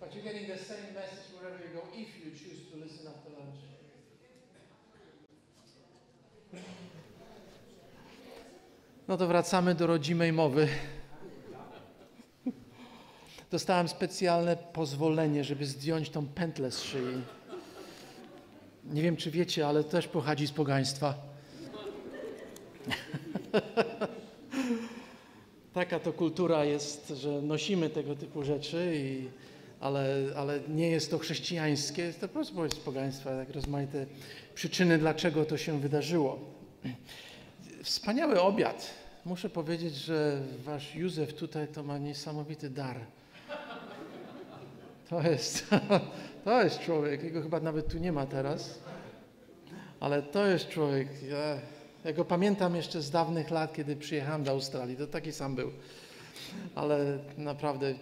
But you're getting the same message wherever you go if you choose to listen after lunch. No to wracamy do rodzimej mowy. Dostałem specjalne pozwolenie, żeby zdjąć tą pętlę z szyi. Nie wiem, czy wiecie, ale też pochodzi z pogaństwa. taka to kultura jest, że nosimy tego typu rzeczy, i, ale, ale nie jest to chrześcijańskie, jest to po prostu pogaństwa, tak rozmaite przyczyny, dlaczego to się wydarzyło. Wspaniały obiad. Muszę powiedzieć, że wasz Józef tutaj to ma niesamowity dar. To jest, to jest człowiek, jego chyba nawet tu nie ma teraz, ale to jest człowiek. Ja... Ja go pamiętam jeszcze z dawnych lat, kiedy przyjechałem do Australii. To taki sam był. Ale naprawdę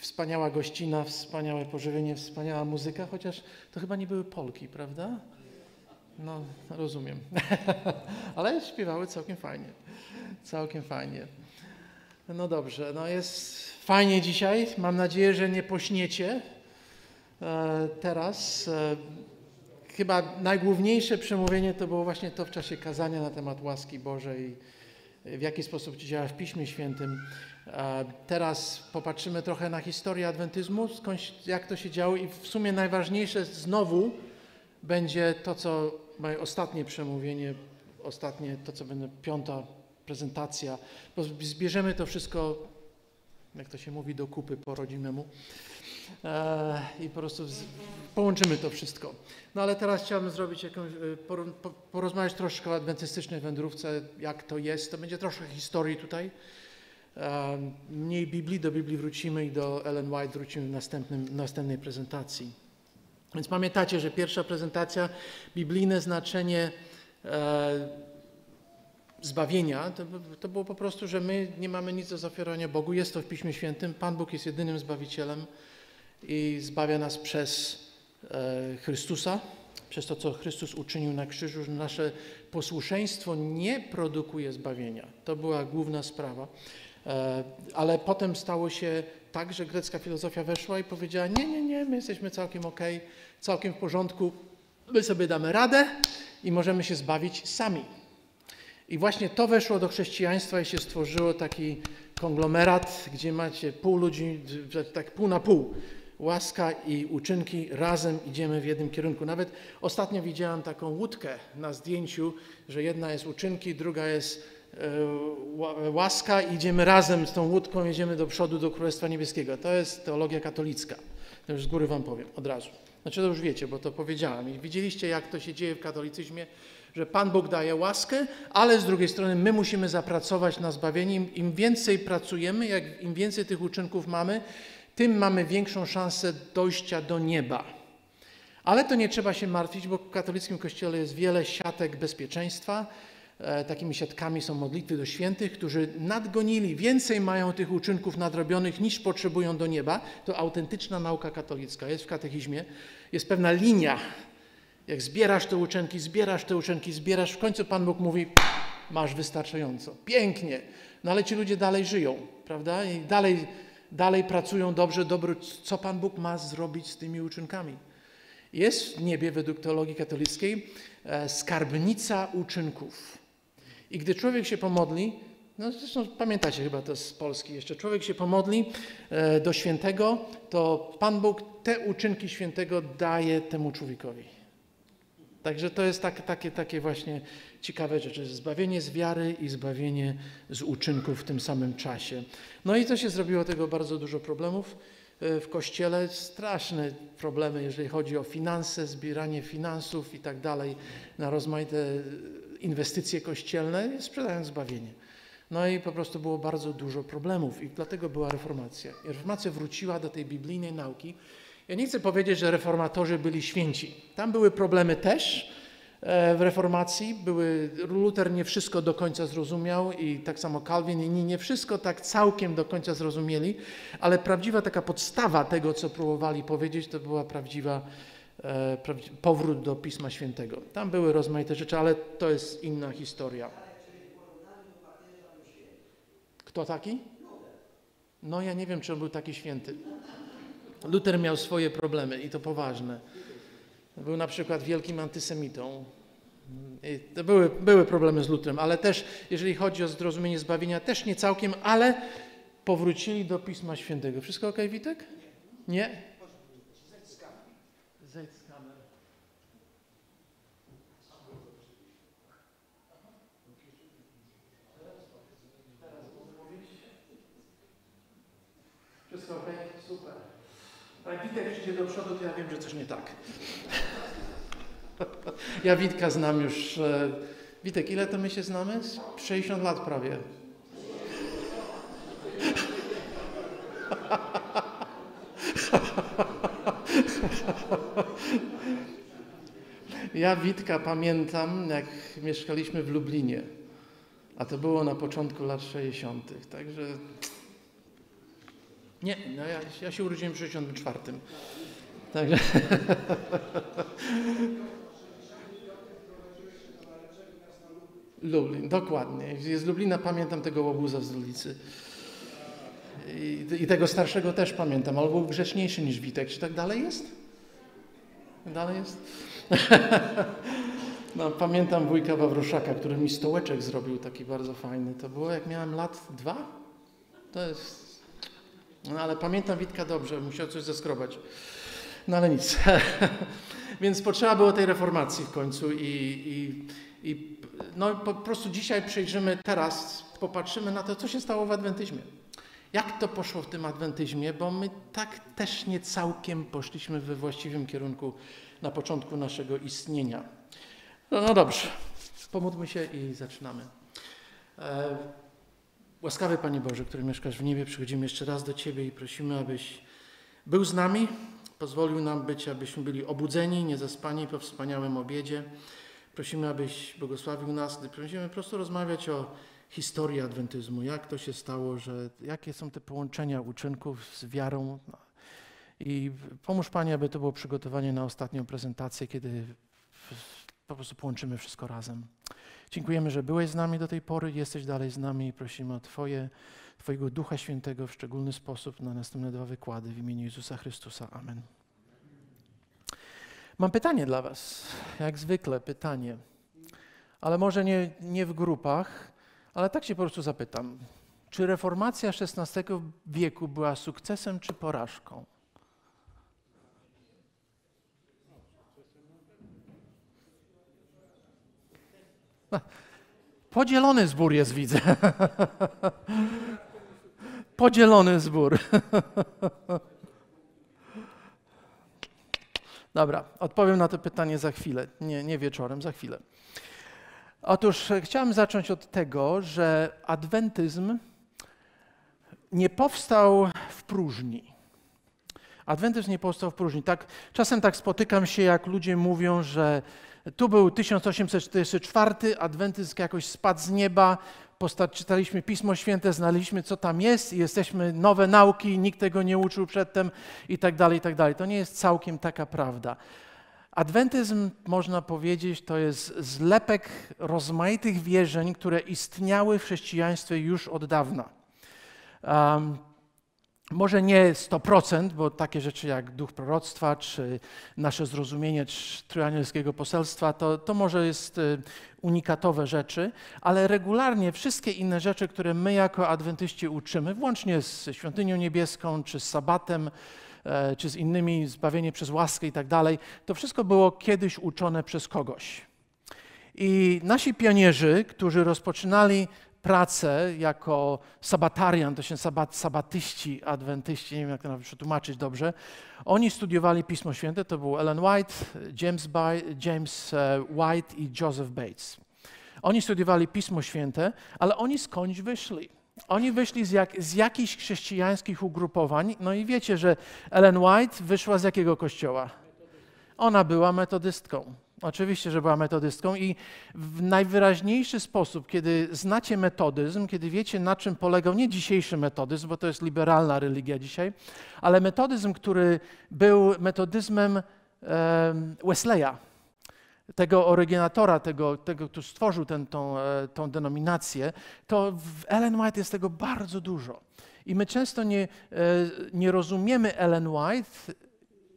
wspaniała gościna, wspaniałe pożywienie, wspaniała muzyka, chociaż to chyba nie były Polki, prawda? No, rozumiem. Ale śpiewały całkiem fajnie. Całkiem fajnie. No dobrze, no jest fajnie dzisiaj. Mam nadzieję, że nie pośniecie e, teraz. E, chyba najgłówniejsze przemówienie to było właśnie to w czasie kazania na temat łaski Bożej i w jaki sposób ci działa w Piśmie Świętym. Teraz popatrzymy trochę na historię adwentyzmu, skąd, jak to się działo i w sumie najważniejsze znowu będzie to, co moje ostatnie przemówienie, ostatnie to, co będzie piąta prezentacja, bo zbierzemy to wszystko, jak to się mówi, do kupy po rodzinemu. E, i po prostu połączymy to wszystko. No ale teraz chciałbym zrobić jakąś, e, porozmawiać troszkę o adwentystycznej wędrówce, jak to jest. To będzie troszkę historii tutaj. E, mniej Biblii, do Biblii wrócimy i do Ellen White wrócimy w następnym, następnej prezentacji. Więc pamiętacie, że pierwsza prezentacja, biblijne znaczenie zbawienia, to, to, było po prostu, że my nie mamy nic do zaoferowania Bogu, jest to w Piśmie Świętym, Pan Bóg jest jedynym Zbawicielem, i zbawia nas przez e, Chrystusa, przez to, co Chrystus uczynił na krzyżu. Nasze posłuszeństwo nie produkuje zbawienia. To była główna sprawa. E, ale potem stało się tak, że grecka filozofia weszła i powiedziała: Nie, nie, nie, my jesteśmy całkiem ok, całkiem w porządku, my sobie damy radę i możemy się zbawić sami. I właśnie to weszło do chrześcijaństwa i się stworzyło taki konglomerat, gdzie macie pół ludzi, tak pół na pół łaska i uczynki razem idziemy w jednym kierunku. Nawet ostatnio widziałam taką łódkę na zdjęciu, że jedna jest uczynki, druga jest e, łaska i idziemy razem z tą łódką, jedziemy do przodu do Królestwa Niebieskiego. To jest teologia katolicka. To już z góry wam powiem od razu. Znaczy to już wiecie, bo to powiedziałem. I widzieliście, jak to się dzieje w katolicyzmie, że Pan Bóg daje łaskę, ale z drugiej strony my musimy zapracować na zbawienie. Im więcej pracujemy, jak, im więcej tych uczynków mamy, tym mamy większą szansę dojścia do nieba. Ale to nie trzeba się martwić, bo w katolickim kościele jest wiele siatek bezpieczeństwa. E, takimi siatkami są modlitwy do świętych, którzy nadgonili, więcej mają tych uczynków nadrobionych niż potrzebują do nieba. To autentyczna nauka katolicka jest w katechizmie. Jest pewna linia. Jak zbierasz te uczynki, zbierasz te uczynki, zbierasz, w końcu Pan Bóg mówi, masz wystarczająco. Pięknie. No ale ci ludzie dalej żyją, prawda? I dalej dalej pracują dobrze, dobroć, co Pan Bóg ma zrobić z tymi uczynkami. Jest w niebie, według teologii katolickiej, e, skarbnica uczynków. I gdy człowiek się pomodli, no zresztą pamiętacie chyba to z Polski jeszcze, człowiek się pomodli e, do świętego, to Pan Bóg te uczynki świętego daje temu człowiekowi. Także to jest tak, takie, takie właśnie ciekawe rzeczy. Zbawienie z wiary i zbawienie z uczynków w tym samym czasie. No i to się zrobiło tego bardzo dużo problemów e, w kościele. Straszne problemy, jeżeli chodzi o finanse, zbieranie finansów i tak dalej na rozmaite e, inwestycje kościelne, sprzedając zbawienie. No i po prostu było bardzo dużo problemów i dlatego była reformacja. Reformacja wróciła do tej biblijnej nauki, ja nie chcę powiedzieć, że reformatorzy byli święci. Tam były problemy też e, w reformacji. Były, Luther nie wszystko do końca zrozumiał i tak samo Calvin, inni nie wszystko tak całkiem do końca zrozumieli, ale prawdziwa taka podstawa tego, co próbowali powiedzieć, to była prawdziwa e, powrót do Pisma Świętego. Tam były rozmaite rzeczy, ale to jest inna historia. Kto taki? No ja nie wiem, czy on był taki święty. Luther miał swoje problemy i to poważne. Był na przykład wielkim antysemitą. były, były problemy z Lutrem, ale też, jeżeli chodzi o zrozumienie zbawienia, też nie całkiem, ale powrócili do Pisma Świętego. Wszystko ok, Witek? Nie? Wszystko okej? Jak Witek idzie do przodu, to ja wiem, że coś nie tak. ja Witka znam już. E, Witek, ile to my się znamy? 60 lat prawie. Ja Witka pamiętam, jak mieszkaliśmy w Lublinie, a to było na początku lat 60., także nie, no ja, ja się urodziłem w 64. Także... Lublin, dokładnie. Z Lublina pamiętam tego łobuza z ulicy. I, I, tego starszego też pamiętam, ale był grzeczniejszy niż Witek. Czy tak dalej jest? Dalej jest? no, pamiętam wujka Wawroszaka, który mi stołeczek zrobił taki bardzo fajny. To było jak miałem lat dwa? To jest no ale pamiętam Witka dobrze, musiał coś zeskrobać. No ale nic. Więc potrzeba było tej reformacji w końcu i, i, i no, po prostu dzisiaj przejrzymy teraz popatrzymy na to, co się stało w adwentyzmie. Jak to poszło w tym adwentyzmie, bo my tak też nie całkiem poszliśmy we właściwym kierunku na początku naszego istnienia. No, no dobrze, pomódlmy się i zaczynamy. E Łaskawy Panie Boże, który mieszkasz w niebie, przychodzimy jeszcze raz do Ciebie i prosimy, abyś był z nami, pozwolił nam być, abyśmy byli obudzeni, niezaspani po wspaniałym obiedzie. Prosimy, abyś błogosławił nas, gdy będziemy prosto rozmawiać o historii adwentyzmu, jak to się stało, że jakie są te połączenia uczynków z wiarą. I pomóż Panie, aby to było przygotowanie na ostatnią prezentację, kiedy po prostu połączymy wszystko razem. Dziękujemy, że byłeś z nami do tej pory, jesteś dalej z nami i prosimy o Twoje, Twojego Ducha Świętego w szczególny sposób na następne dwa wykłady w imieniu Jezusa Chrystusa. Amen. Mam pytanie dla Was, jak zwykle pytanie, ale może nie, nie w grupach, ale tak się po prostu zapytam. Czy reformacja XVI wieku była sukcesem czy porażką? Podzielony zbór jest, widzę. Podzielony zbór. Dobra, odpowiem na to pytanie za chwilę. Nie, nie wieczorem, za chwilę. Otóż e, chciałem zacząć od tego, że adwentyzm nie powstał w próżni. Adwentyzm nie powstał w próżni. Tak, czasem tak spotykam się, jak ludzie mówią, że tu był 1844, adwentyzm jakoś spadł z nieba, czytaliśmy Pismo Święte, znaleźliśmy, co tam jest i jesteśmy nowe nauki, nikt tego nie uczył przedtem i tak dalej, i tak dalej. To nie jest całkiem taka prawda. Adwentyzm, można powiedzieć, to jest zlepek rozmaitych wierzeń, które istniały w chrześcijaństwie już od dawna. Um, może nie 100%, bo takie rzeczy jak duch proroctwa, czy nasze zrozumienie trójanielskiego poselstwa, to, to może jest y, unikatowe rzeczy, ale regularnie wszystkie inne rzeczy, które my jako adwentyści uczymy, włącznie z świątynią niebieską, czy z sabatem, e, czy z innymi, zbawienie przez łaskę i tak dalej, to wszystko było kiedyś uczone przez kogoś. I nasi pionierzy, którzy rozpoczynali pracę jako sabatarian, to się sabat, sabatyści, adwentyści, nie wiem jak to nawet przetłumaczyć dobrze, oni studiowali Pismo Święte, to był Ellen White, James, By, James e, White i Joseph Bates. Oni studiowali Pismo Święte, ale oni skądś wyszli. Oni wyszli z, jak, z jakichś chrześcijańskich ugrupowań, no i wiecie, że Ellen White wyszła z jakiego kościoła? Ona była metodystką. Oczywiście, że była metodystką i w najwyraźniejszy sposób, kiedy znacie metodyzm, kiedy wiecie na czym polegał, nie dzisiejszy metodyzm, bo to jest liberalna religia dzisiaj, ale metodyzm, który był metodyzmem Wesleya, tego oryginatora, tego, tego który stworzył tę tą, e, tą denominację, to w Ellen White jest tego bardzo dużo. I my często nie, e, nie rozumiemy Ellen White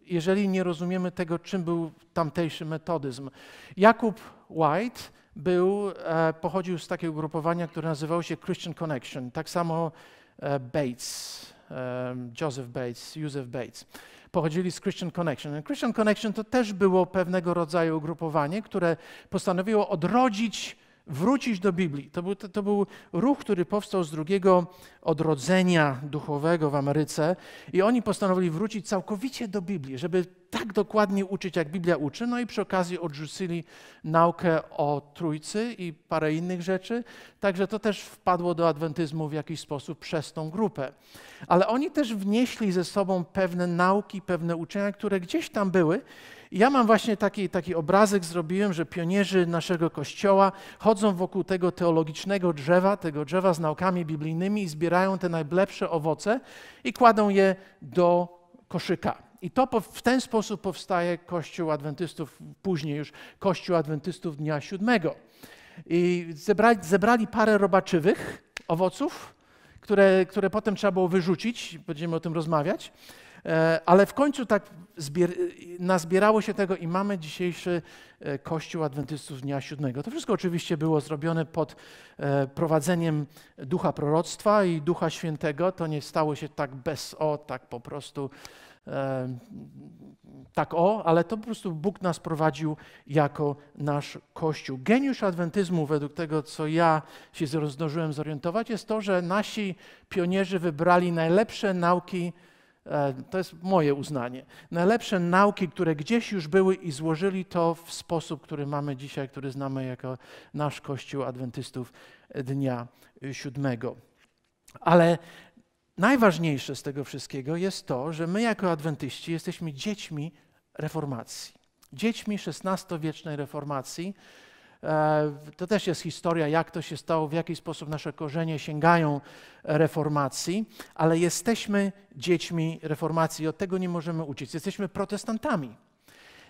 jeżeli nie rozumiemy tego, czym był tamtejszy metodyzm. Jakub White był, e, pochodził z takiego grupowania, które nazywało się Christian Connection, tak samo e, e, Bates, Joseph Bates, Józef Bates. Pochodzili z Christian Connection. Christian Connection to też było pewnego rodzaju ugrupowanie, które postanowiło odrodzić wrócić do Biblii. To był, to, to był ruch, który powstał z drugiego odrodzenia duchowego w Ameryce i oni postanowili wrócić całkowicie do Biblii, żeby tak dokładnie uczyć, jak Biblia uczy, no i przy okazji odrzucili naukę o Trójcy i parę innych rzeczy, także to też wpadło do adwentyzmu w jakiś sposób przez tą grupę. Ale oni też wnieśli ze sobą pewne nauki, pewne uczenia, które gdzieś tam były, ja mam właśnie taki, taki obrazek zrobiłem, że pionierzy naszego kościoła chodzą wokół tego teologicznego drzewa, tego drzewa z naukami biblijnymi i zbierają te najlepsze owoce i kładą je do koszyka. I to w ten sposób powstaje Kościół Adwentystów, później już Kościół Adwentystów Dnia Siódmego. I zebrali, zebrali parę robaczywych owoców, które, które potem trzeba było wyrzucić, będziemy o tym rozmawiać. E, ale w końcu tak nazbierało się tego i mamy dzisiejszy e, Kościół Adwentystów Dnia Siódmego. To wszystko oczywiście było zrobione pod e, prowadzeniem ducha proroctwa i ducha świętego. To nie stało się tak bez o, tak po prostu tak o, ale to po prostu Bóg nas prowadził jako nasz Kościół. Geniusz adwentyzmu, według tego, co ja się zdążyłem zorientować, jest to, że nasi pionierzy wybrali najlepsze nauki E, to jest moje uznanie, najlepsze nauki, które gdzieś już były i złożyli to w sposób, który mamy dzisiaj, który znamy jako nasz Kościół Adwentystów Dnia Siódmego. Ale najważniejsze z tego wszystkiego jest to, że my jako adwentyści jesteśmy dziećmi reformacji. Dziećmi XVI-wiecznej reformacji, E, to też jest historia, jak to się stało, w jaki sposób nasze korzenie sięgają reformacji, ale jesteśmy dziećmi reformacji i od tego nie możemy uciec. Jesteśmy protestantami.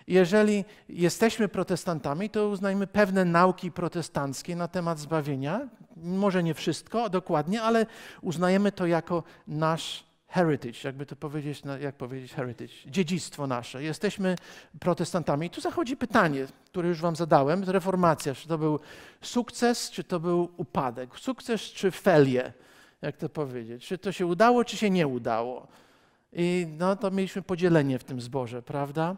Jeżeli jesteśmy protestantami, to uznajmy pewne nauki protestanckie na temat zbawienia. Może nie wszystko dokładnie, ale uznajemy to jako nasz heritage, jakby to powiedzieć, jak powiedzieć heritage, dziedzictwo nasze. Jesteśmy protestantami. I tu zachodzi pytanie, które już wam zadałem, reformacja, czy to był sukces, czy to był upadek? Sukces czy felie, jak to powiedzieć? Czy to się udało, czy się nie udało? I no to mieliśmy podzielenie w tym zborze, prawda?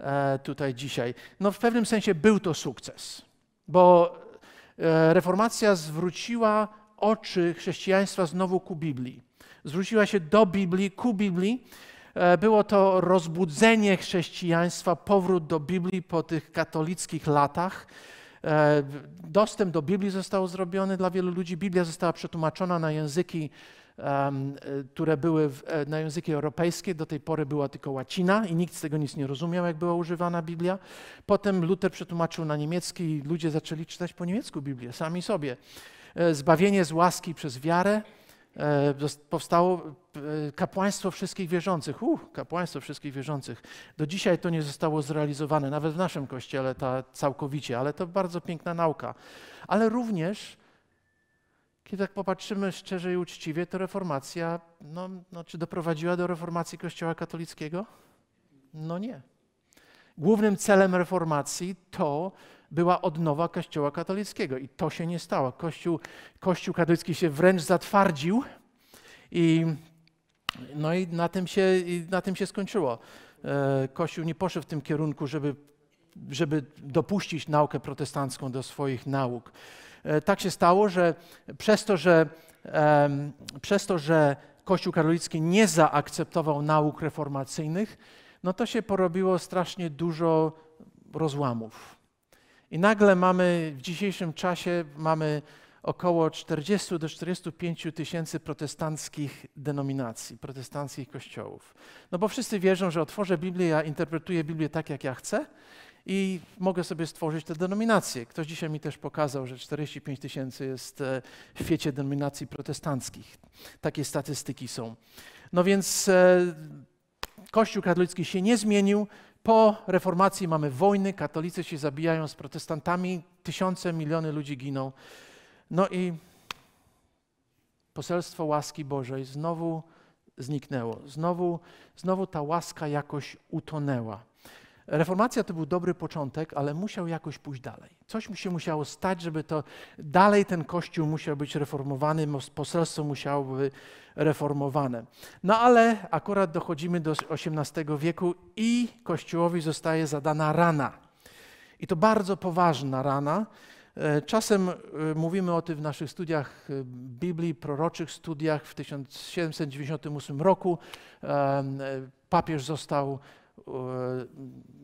E, tutaj dzisiaj. No w pewnym sensie był to sukces, bo e, reformacja zwróciła oczy chrześcijaństwa znowu ku Biblii zwróciła się do Biblii, ku Biblii. E, było to rozbudzenie chrześcijaństwa, powrót do Biblii po tych katolickich latach. E, dostęp do Biblii został zrobiony dla wielu ludzi. Biblia została przetłumaczona na języki, e, które były na języki europejskie. Do tej pory była tylko łacina i nikt z tego nic nie rozumiał, jak była używana Biblia. Potem Luther przetłumaczył na niemiecki i ludzie zaczęli czytać po niemiecku Biblię, sami sobie. Zbawienie z łaski przez wiarę E, powstało e, kapłaństwo wszystkich wierzących. Uh, kapłaństwo wszystkich wierzących. Do dzisiaj to nie zostało zrealizowane, nawet w naszym kościele ta całkowicie, ale to bardzo piękna nauka. Ale również, kiedy tak popatrzymy szczerze i uczciwie, to reformacja, no, no, czy doprowadziła do reformacji Kościoła katolickiego? No nie. Głównym celem reformacji to była odnowa Kościoła katolickiego. I to się nie stało. Kościół, Kościół katolicki się wręcz zatwardził i, no i, na tym się, na tym się skończyło. E, Kościół nie poszedł w tym kierunku, żeby, żeby dopuścić naukę protestancką do swoich nauk. E, tak się stało, że przez to, że, przez to, że Kościół katolicki nie zaakceptował nauk reformacyjnych, no to się porobiło strasznie dużo rozłamów i nagle mamy w dzisiejszym czasie mamy około 40 do 45 tysięcy protestanckich denominacji, protestanckich kościołów. No bo wszyscy wierzą, że otworzę Biblię, ja interpretuję Biblię tak, jak ja chcę i mogę sobie stworzyć te denominacje. Ktoś dzisiaj mi też pokazał, że 45 tysięcy jest e, w świecie denominacji protestanckich. Takie statystyki są. No więc e, Kościół katolicki się nie zmienił, po reformacji mamy wojny, katolicy się zabijają z protestantami, tysiące, miliony ludzi giną. No i poselstwo łaski Bożej znowu zniknęło. Znowu, znowu ta łaska jakoś utonęła. Reformacja to był dobry początek, ale musiał jakoś pójść dalej. Coś mu się musiało stać, żeby to dalej ten kościół musiał być reformowany, poselstwo musiało być reformowane. No ale akurat dochodzimy do XVIII wieku i kościołowi zostaje zadana rana. I to bardzo poważna rana. E, czasem e, mówimy o tym w naszych studiach e, Biblii, proroczych studiach. W 1798 roku papież został E,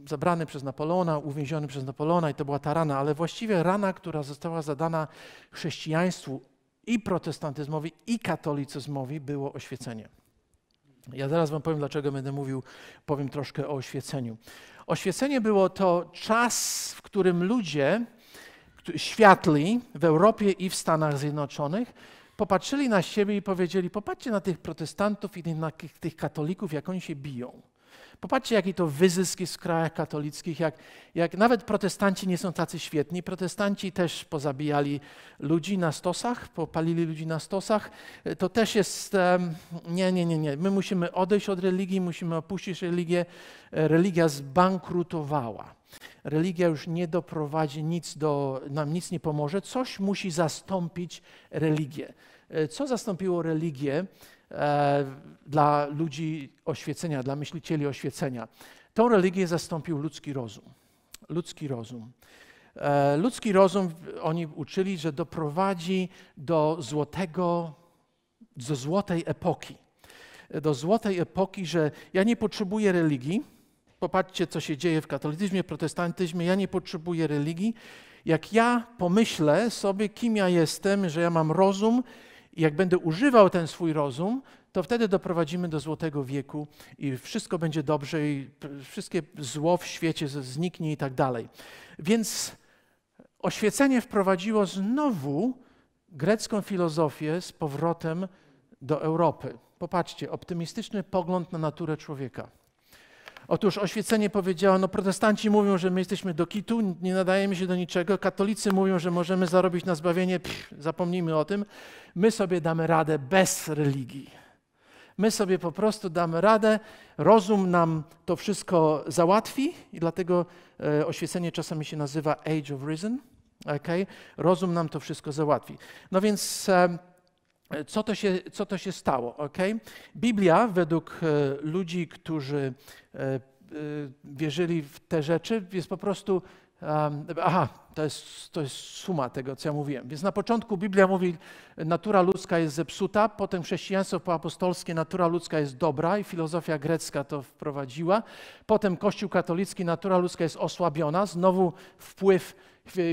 zabrany przez Napoleona, uwięziony przez Napoleona i to była ta rana, ale właściwie rana, która została zadana chrześcijaństwu i protestantyzmowi i katolicyzmowi było oświecenie. Ja zaraz wam powiem, dlaczego będę mówił, powiem troszkę o oświeceniu. Oświecenie było to czas, w którym ludzie światli w Europie i w Stanach Zjednoczonych popatrzyli na siebie i powiedzieli, popatrzcie na tych protestantów i na tych, tych katolików, jak oni się biją. Popatrzcie, jaki to wyzyski z w krajach katolickich, jak, jak nawet protestanci nie są tacy świetni. Protestanci też pozabijali ludzi na stosach, popalili ludzi na stosach. To też jest, nie, nie, nie, nie. My musimy odejść od religii, musimy opuścić religię. Religia zbankrutowała. Religia już nie doprowadzi nic do, nam nic nie pomoże. Coś musi zastąpić religię. E, co zastąpiło religię? E, dla ludzi oświecenia, dla myślicieli oświecenia. Tą religię zastąpił ludzki rozum. Ludzki rozum. E, ludzki rozum, oni uczyli, że doprowadzi do złotego, do złotej epoki. Do złotej epoki, że ja nie potrzebuję religii. Popatrzcie, co się dzieje w katolicyzmie, protestantyzmie. Ja nie potrzebuję religii. Jak ja pomyślę sobie, kim ja jestem, że ja mam rozum, i jak będę używał ten swój rozum, to wtedy doprowadzimy do złotego wieku i wszystko będzie dobrze i wszystkie zło w świecie zniknie i tak dalej. Więc oświecenie wprowadziło znowu grecką filozofię z powrotem do Europy. Popatrzcie, optymistyczny pogląd na naturę człowieka. Otóż oświecenie powiedziało, no protestanci mówią, że my jesteśmy do kitu, nie nadajemy się do niczego, katolicy mówią, że możemy zarobić na zbawienie, pff, zapomnijmy o tym. My sobie damy radę bez religii. My sobie po prostu damy radę, rozum nam to wszystko załatwi i dlatego e, oświecenie czasami się nazywa Age of Reason. Okay? Rozum nam to wszystko załatwi. No więc... E, co to się, co to się stało. Okay? Biblia według e, ludzi, którzy e, e, wierzyli w te rzeczy, jest po prostu. Aha, to jest, to jest suma tego, co ja mówiłem. Więc na początku Biblia mówi, natura ludzka jest zepsuta, potem chrześcijaństwo poapostolskie, natura ludzka jest dobra i filozofia grecka to wprowadziła. Potem Kościół katolicki, natura ludzka jest osłabiona, znowu wpływ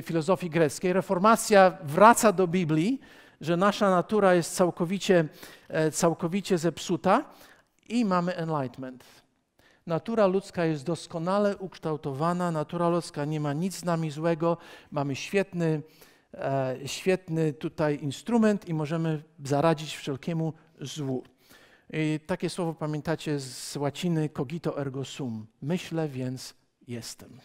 filozofii greckiej. Reformacja wraca do Biblii, że nasza natura jest całkowicie, e, całkowicie zepsuta i mamy enlightenment. Natura ludzka jest doskonale ukształtowana, natura ludzka nie ma nic z nami złego, mamy świetny, e, świetny tutaj instrument i możemy zaradzić wszelkiemu złu. I takie słowo pamiętacie z łaciny cogito ergo sum. Myślę, więc jestem.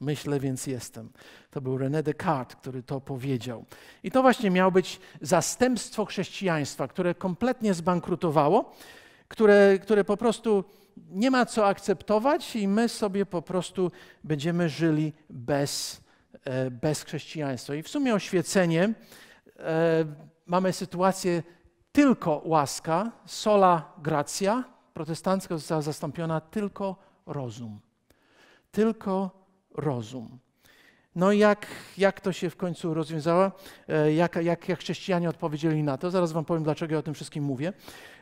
Myślę, więc jestem. To był René Descartes, który to powiedział. I to właśnie miało być zastępstwo chrześcijaństwa, które kompletnie zbankrutowało, które, które po prostu nie ma co akceptować i my sobie po prostu będziemy żyli bez, e, bez chrześcijaństwa. I w sumie oświecenie e, mamy sytuację tylko łaska, sola gracja, protestancka została zastąpiona tylko rozum. Tylko rozum. No i jak, jak to się w końcu rozwiązało? E, jak, jak, jak chrześcijanie odpowiedzieli na to? Zaraz wam powiem, dlaczego ja o tym wszystkim mówię.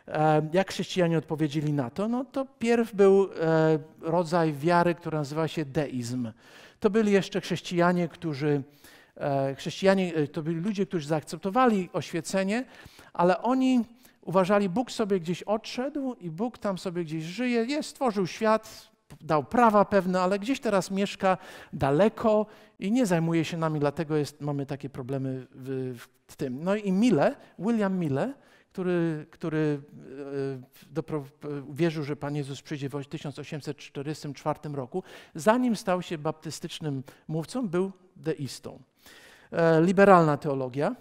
E, jak chrześcijanie odpowiedzieli na to? No to pierw był e, rodzaj wiary, która nazywa się deizm. To byli jeszcze chrześcijanie, którzy chrześcijanie, to byli ludzie, którzy zaakceptowali oświecenie, ale oni uważali, Bóg sobie gdzieś odszedł i Bóg tam sobie gdzieś żyje, jest, stworzył świat, dał prawa pewne, ale gdzieś teraz mieszka daleko i nie zajmuje się nami, dlatego jest, mamy takie problemy w, w tym. No i Mille, William Mille, który, który e, dopro, e, wierzył, że Pan Jezus przyjdzie w 1844 roku, zanim stał się baptystycznym mówcą, był deistą. E, liberalna teologia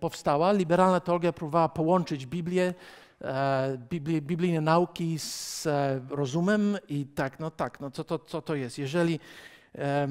powstała. Liberalna teologia próbowała połączyć Biblię E, biblijne nauki z e, rozumem i tak, no tak, no co to, co to jest? Jeżeli e,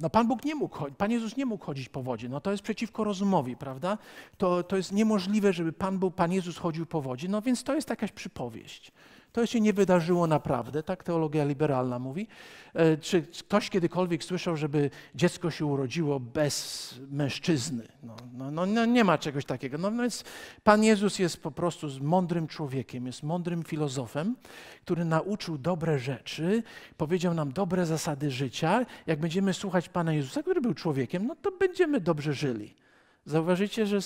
no Pan Bóg nie mógł, Pan Jezus nie mógł chodzić po wodzie, no to jest przeciwko rozumowi, prawda? To, to jest niemożliwe, żeby Pan był Pan Jezus chodził po wodzie, no więc to jest jakaś przypowieść. To się nie wydarzyło naprawdę, tak teologia liberalna mówi. E, czy ktoś kiedykolwiek słyszał, żeby dziecko się urodziło bez mężczyzny? No, no, no, no nie ma czegoś takiego. No, więc Pan Jezus jest po prostu mądrym człowiekiem, jest mądrym filozofem, który nauczył dobre rzeczy, powiedział nam dobre zasady życia. Jak będziemy słuchać Pana Jezusa, który był człowiekiem, no to będziemy dobrze żyli. Zauważycie, że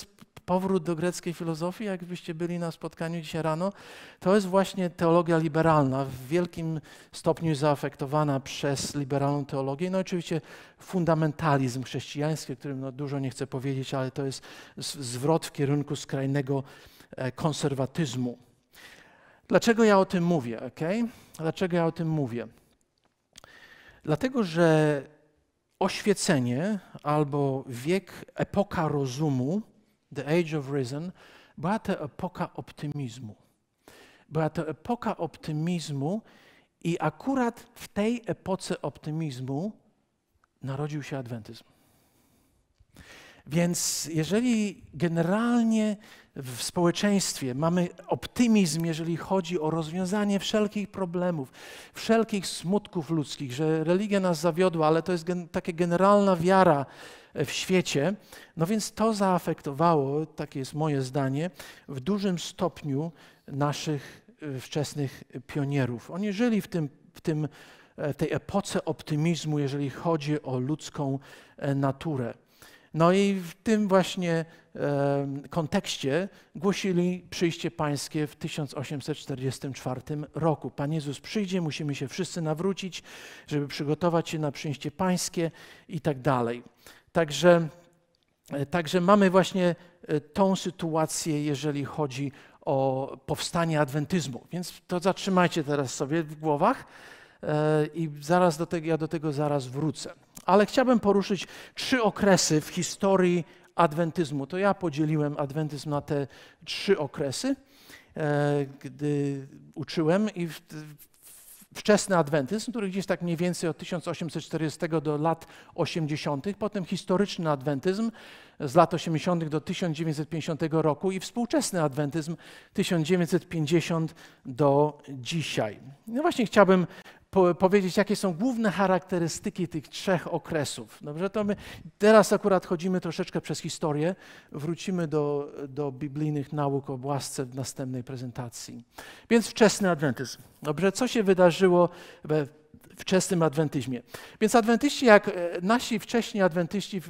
powrót do greckiej filozofii, jakbyście byli na spotkaniu dzisiaj rano, to jest właśnie teologia liberalna, w wielkim stopniu zaafektowana przez liberalną teologię. No oczywiście fundamentalizm chrześcijański, o którym no dużo nie chcę powiedzieć, ale to jest zwrot w kierunku skrajnego e, konserwatyzmu. Dlaczego ja o tym mówię? Okay? Dlaczego ja o tym mówię? Dlatego, że oświecenie albo wiek, epoka rozumu The Age of Reason, była to epoka optymizmu. Była to epoka optymizmu i akurat w tej epoce optymizmu narodził się adwentyzm. Więc jeżeli generalnie w społeczeństwie mamy optymizm, jeżeli chodzi o rozwiązanie wszelkich problemów, wszelkich smutków ludzkich, że religia nas zawiodła, ale to jest gen taka generalna wiara w świecie. No więc to zaafektowało, takie jest moje zdanie, w dużym stopniu naszych e, wczesnych pionierów. Oni żyli w, tym, w, tym, e, w tej epoce optymizmu, jeżeli chodzi o ludzką e, naturę. No i w tym właśnie e, kontekście głosili przyjście pańskie w 1844 roku. Pan Jezus przyjdzie, musimy się wszyscy nawrócić, żeby przygotować się na przyjście pańskie i tak dalej. Także, e, także mamy właśnie e, tą sytuację, jeżeli chodzi o powstanie adwentyzmu. Więc to zatrzymajcie teraz sobie w głowach e, i zaraz do tego, ja do tego zaraz wrócę. Ale chciałbym poruszyć trzy okresy w historii adwentyzmu. To ja podzieliłem adwentyzm na te trzy okresy, gdy uczyłem i wczesny adwentyzm, który gdzieś tak mniej więcej od 1840 do lat 80., potem historyczny adwentyzm z lat 80. do 1950 roku i współczesny adwentyzm 1950 do dzisiaj. No właśnie chciałbym po, powiedzieć, jakie są główne charakterystyki tych trzech okresów. Dobrze, to my teraz akurat chodzimy troszeczkę przez historię, wrócimy do, do biblijnych nauk o błasce w następnej prezentacji. Więc wczesny adwentyzm. Dobrze, co się wydarzyło we wczesnym adwentyzmie? Więc adwentyści, jak e, nasi wcześniej adwentyści, e,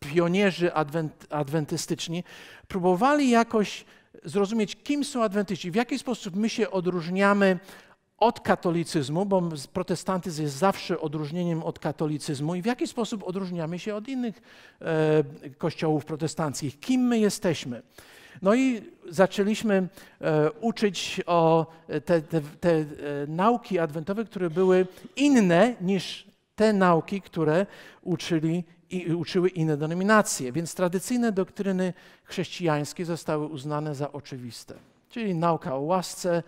pionierzy adwent, adwentystyczni, próbowali jakoś zrozumieć, kim są adwentyści, w jaki sposób my się odróżniamy od katolicyzmu, bo protestantyzm jest zawsze odróżnieniem od katolicyzmu i w jaki sposób odróżniamy się od innych e, kościołów protestanckich, kim my jesteśmy. No i zaczęliśmy e, uczyć o e, te, te, te e, nauki adwentowe, które były inne niż te nauki, które uczyli i uczyły inne denominacje. Więc tradycyjne doktryny chrześcijańskie zostały uznane za oczywiste. Czyli nauka o łasce,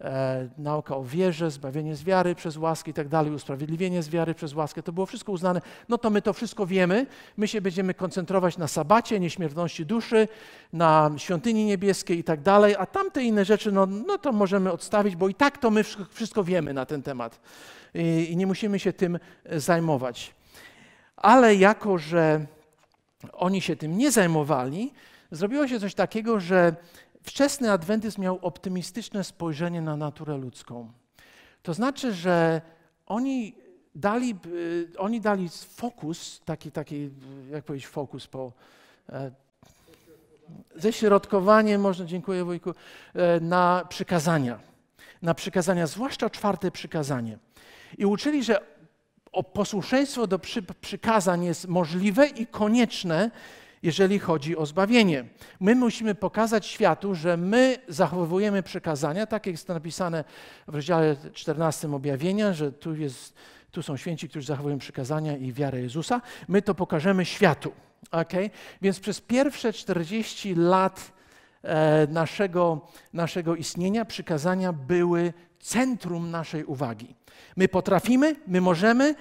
e, nauka o wierze, zbawienie z wiary przez łaskę i tak dalej, usprawiedliwienie z wiary przez łaskę, to było wszystko uznane, no to my to wszystko wiemy, my się będziemy koncentrować na sabacie, nieśmiertelności duszy, na świątyni niebieskiej i tak dalej, a tamte inne rzeczy, no, no to możemy odstawić, bo i tak to my wszystko wiemy na ten temat i, i nie musimy się tym e, zajmować. Ale jako, że oni się tym nie zajmowali, zrobiło się coś takiego, że Wczesny adwentyzm miał optymistyczne spojrzenie na naturę ludzką. To znaczy, że oni dali, e, oni dali fokus, taki, taki, jak powiedzieć, fokus po e, ześrodkowanie, można, dziękuję wujku, e, na przykazania. Na przykazania, zwłaszcza czwarte przykazanie. I uczyli, że posłuszeństwo do przy, przykazań jest możliwe i konieczne, jeżeli chodzi o zbawienie. My musimy pokazać światu, że my zachowujemy przekazania, tak jak jest to napisane w rozdziale 14 objawienia, że tu, jest, tu są święci, którzy zachowują przekazania i wiarę Jezusa. My to pokażemy światu. Okay? Więc przez pierwsze 40 lat e, naszego, naszego istnienia przykazania były centrum naszej uwagi. My potrafimy, my możemy,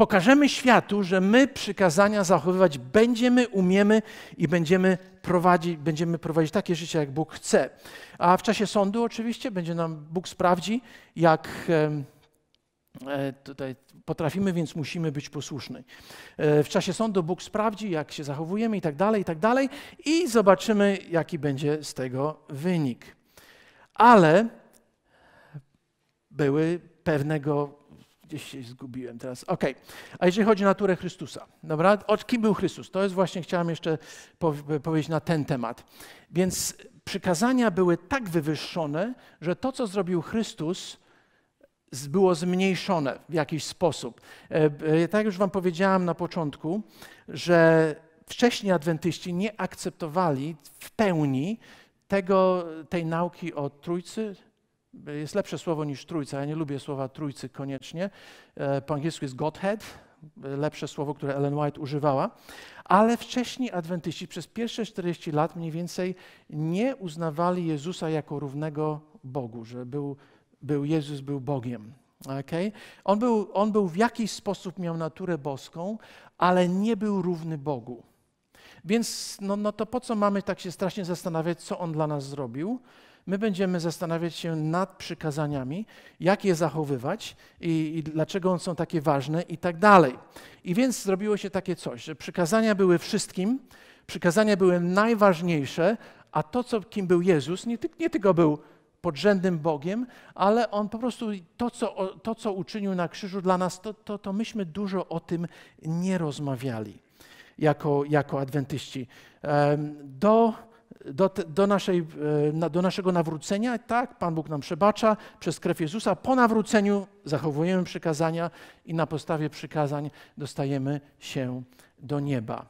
pokażemy światu, że my przykazania zachowywać będziemy, umiemy i będziemy prowadzić, będziemy prowadzić takie życie, jak Bóg chce. A w czasie sądu oczywiście będzie nam Bóg sprawdzi, jak e, tutaj potrafimy, więc musimy być posłuszni. E, w czasie sądu Bóg sprawdzi, jak się zachowujemy i tak dalej, i tak dalej i zobaczymy, jaki będzie z tego wynik. Ale były pewnego Gdzieś się zgubiłem teraz. OK. A jeżeli chodzi o naturę Chrystusa, dobra? O kim był Chrystus? To jest właśnie, chciałem jeszcze powiedzieć na ten temat. Więc przykazania były tak wywyższone, że to, co zrobił Chrystus, było zmniejszone w jakiś sposób. E, e, tak już Wam powiedziałam na początku, że wcześniej adwentyści nie akceptowali w pełni tego, tej nauki o Trójcy, jest lepsze słowo niż trójca. Ja nie lubię słowa trójcy koniecznie. E, po angielsku jest Godhead, lepsze słowo, które Ellen White używała. Ale wcześniej adwentyści przez pierwsze 40 lat mniej więcej nie uznawali Jezusa jako równego Bogu, że był, był Jezus był Bogiem. Okay? On, był, on był w jakiś sposób miał naturę boską, ale nie był równy Bogu. Więc no, no to po co mamy tak się strasznie zastanawiać, co on dla nas zrobił? my będziemy zastanawiać się nad przykazaniami, jak je zachowywać i, i dlaczego one są takie ważne i tak dalej. I więc zrobiło się takie coś, że przykazania były wszystkim, przykazania były najważniejsze, a to, co, kim był Jezus, nie, nie tylko był podrzędnym Bogiem, ale On po prostu to, co, to, co uczynił na krzyżu dla nas, to, to, to myśmy dużo o tym nie rozmawiali jako, jako adwentyści. Do do, do, naszej, e, do naszego nawrócenia, tak, Pan Bóg nam przebacza przez krew Jezusa. Po nawróceniu zachowujemy przykazania i na podstawie przykazań dostajemy się do nieba.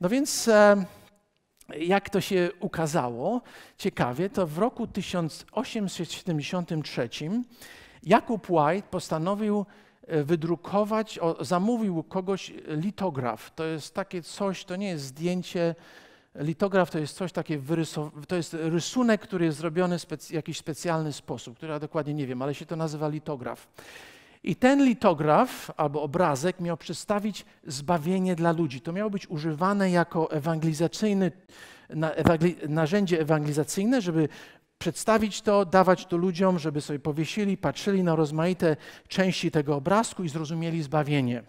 No więc e, jak to się ukazało, ciekawie, to w roku 1873 Jakub White postanowił e, wydrukować, zamówił kogoś litograf. To jest takie coś, to nie jest zdjęcie Litograf to jest coś takiego, to jest rysunek, który jest zrobiony w spec jakiś specjalny sposób, który ja dokładnie nie wiem, ale się to nazywa litograf. I ten litograf albo obrazek miał przedstawić zbawienie dla ludzi. To miało być używane jako ewangelizacyjny, na, narzędzie ewangelizacyjne, żeby przedstawić to, dawać to ludziom, żeby sobie powiesili, patrzyli na rozmaite części tego obrazku i zrozumieli zbawienie.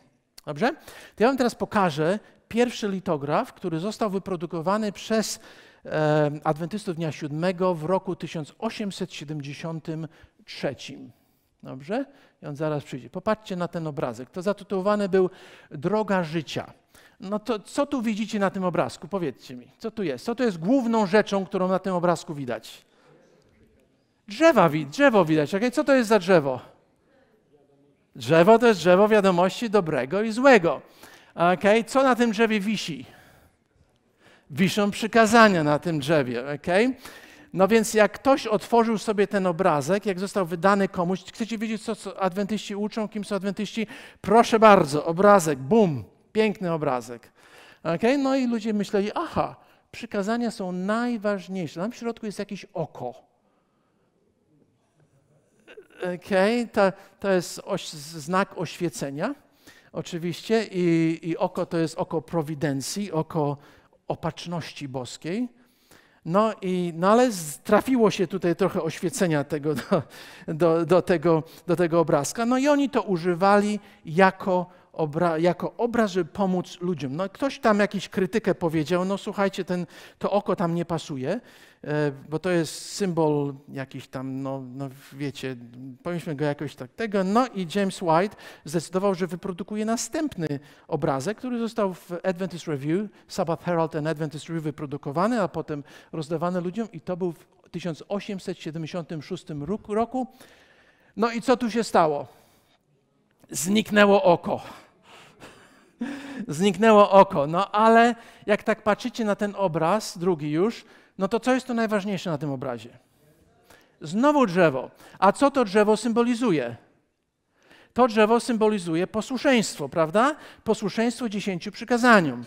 Dobrze? To ja Wam teraz pokażę pierwszy litograf, który został wyprodukowany przez e, adwentystów dnia siódmego w roku 1873. Dobrze? I on zaraz przyjdzie. Popatrzcie na ten obrazek. To zatytułowany był Droga życia. No to co tu widzicie na tym obrazku? Powiedzcie mi, co tu jest? Co to jest główną rzeczą, którą na tym obrazku widać? Drzewa, drzewo widać. Co to jest za drzewo? Drzewo to jest drzewo wiadomości dobrego i złego. Okay? Co na tym drzewie wisi? Wiszą przykazania na tym drzewie. Okay? No więc jak ktoś otworzył sobie ten obrazek, jak został wydany komuś, chcecie wiedzieć, co, co adwentyści uczą, kim są adwentyści? Proszę bardzo, obrazek, bum, piękny obrazek. Okay? No i ludzie myśleli, aha, przykazania są najważniejsze. Tam w środku jest jakieś oko. Okay? To, to jest oś, znak oświecenia oczywiście, i, i oko to jest oko prowidencji, oko opatrzności boskiej. No i no ale trafiło się tutaj trochę oświecenia tego, do, do, do, tego, do tego obrazka. No i oni to używali jako, obra, jako obraz, żeby pomóc ludziom. No ktoś tam jakiś krytykę powiedział, no słuchajcie, ten, to oko tam nie pasuje. E, bo to jest symbol jakiś tam, no, no wiecie, powinniśmy go jakoś tak tego. No i James White zdecydował, że wyprodukuje następny obrazek, który został w Adventist Review, Sabbath Herald and Adventist Review wyprodukowany, a potem rozdawany ludziom i to był w 1876 roku. No i co tu się stało? Zniknęło oko zniknęło oko. No ale jak tak patrzycie na ten obraz, drugi już, no to co jest to najważniejsze na tym obrazie? Znowu drzewo. A co to drzewo symbolizuje? To drzewo symbolizuje posłuszeństwo, prawda? Posłuszeństwo dziesięciu przykazaniom.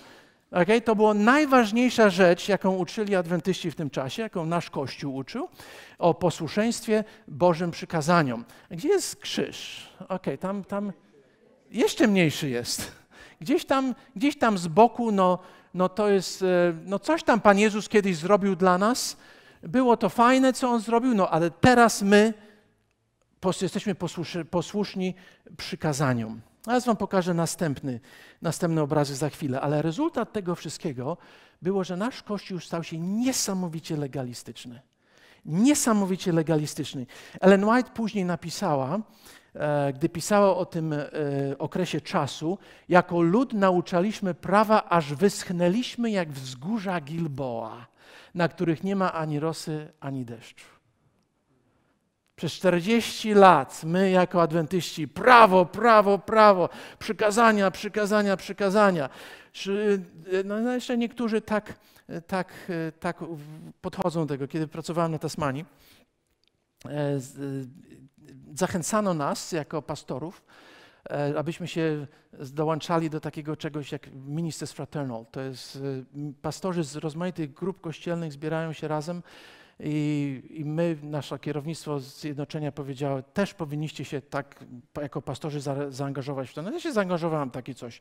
Okay? To była najważniejsza rzecz, jaką uczyli adwentyści w tym czasie, jaką nasz Kościół uczył, o posłuszeństwie Bożym przykazaniom. Gdzie jest krzyż? Okay, tam, tam jeszcze mniejszy jest. Gdzieś tam, gdzieś tam z boku, no, no to jest, e, no coś tam Pan Jezus kiedyś zrobił dla nas, było to fajne, co On zrobił, no ale teraz my jesteśmy posłuszni przykazaniom. Teraz Wam pokażę następny, następne obrazy za chwilę, ale rezultat tego wszystkiego było, że nasz Kościół stał się niesamowicie legalistyczny. Niesamowicie legalistyczny. Ellen White później napisała, E, gdy pisała o tym e, okresie czasu, jako lud nauczaliśmy prawa, aż wyschnęliśmy jak wzgórza Gilboa, na których nie ma ani rosy, ani deszczu. Przez 40 lat my, jako adwentyści, prawo, prawo, prawo, przykazania, przykazania, przykazania. E, no, no, jeszcze niektórzy tak, tak, tak podchodzą do tego. Kiedy pracowałem na Tasmanii, zachęcano nas jako pastorów, e, abyśmy się dołączali do takiego czegoś jak Ministers Fraternal. To jest e, pastorzy z rozmaitych grup kościelnych zbierają się razem i, I, my, nasze kierownictwo zjednoczenia powiedziało, też powinniście się tak jako pastorzy za, zaangażować w to. No ja się zaangażowałem w takie coś.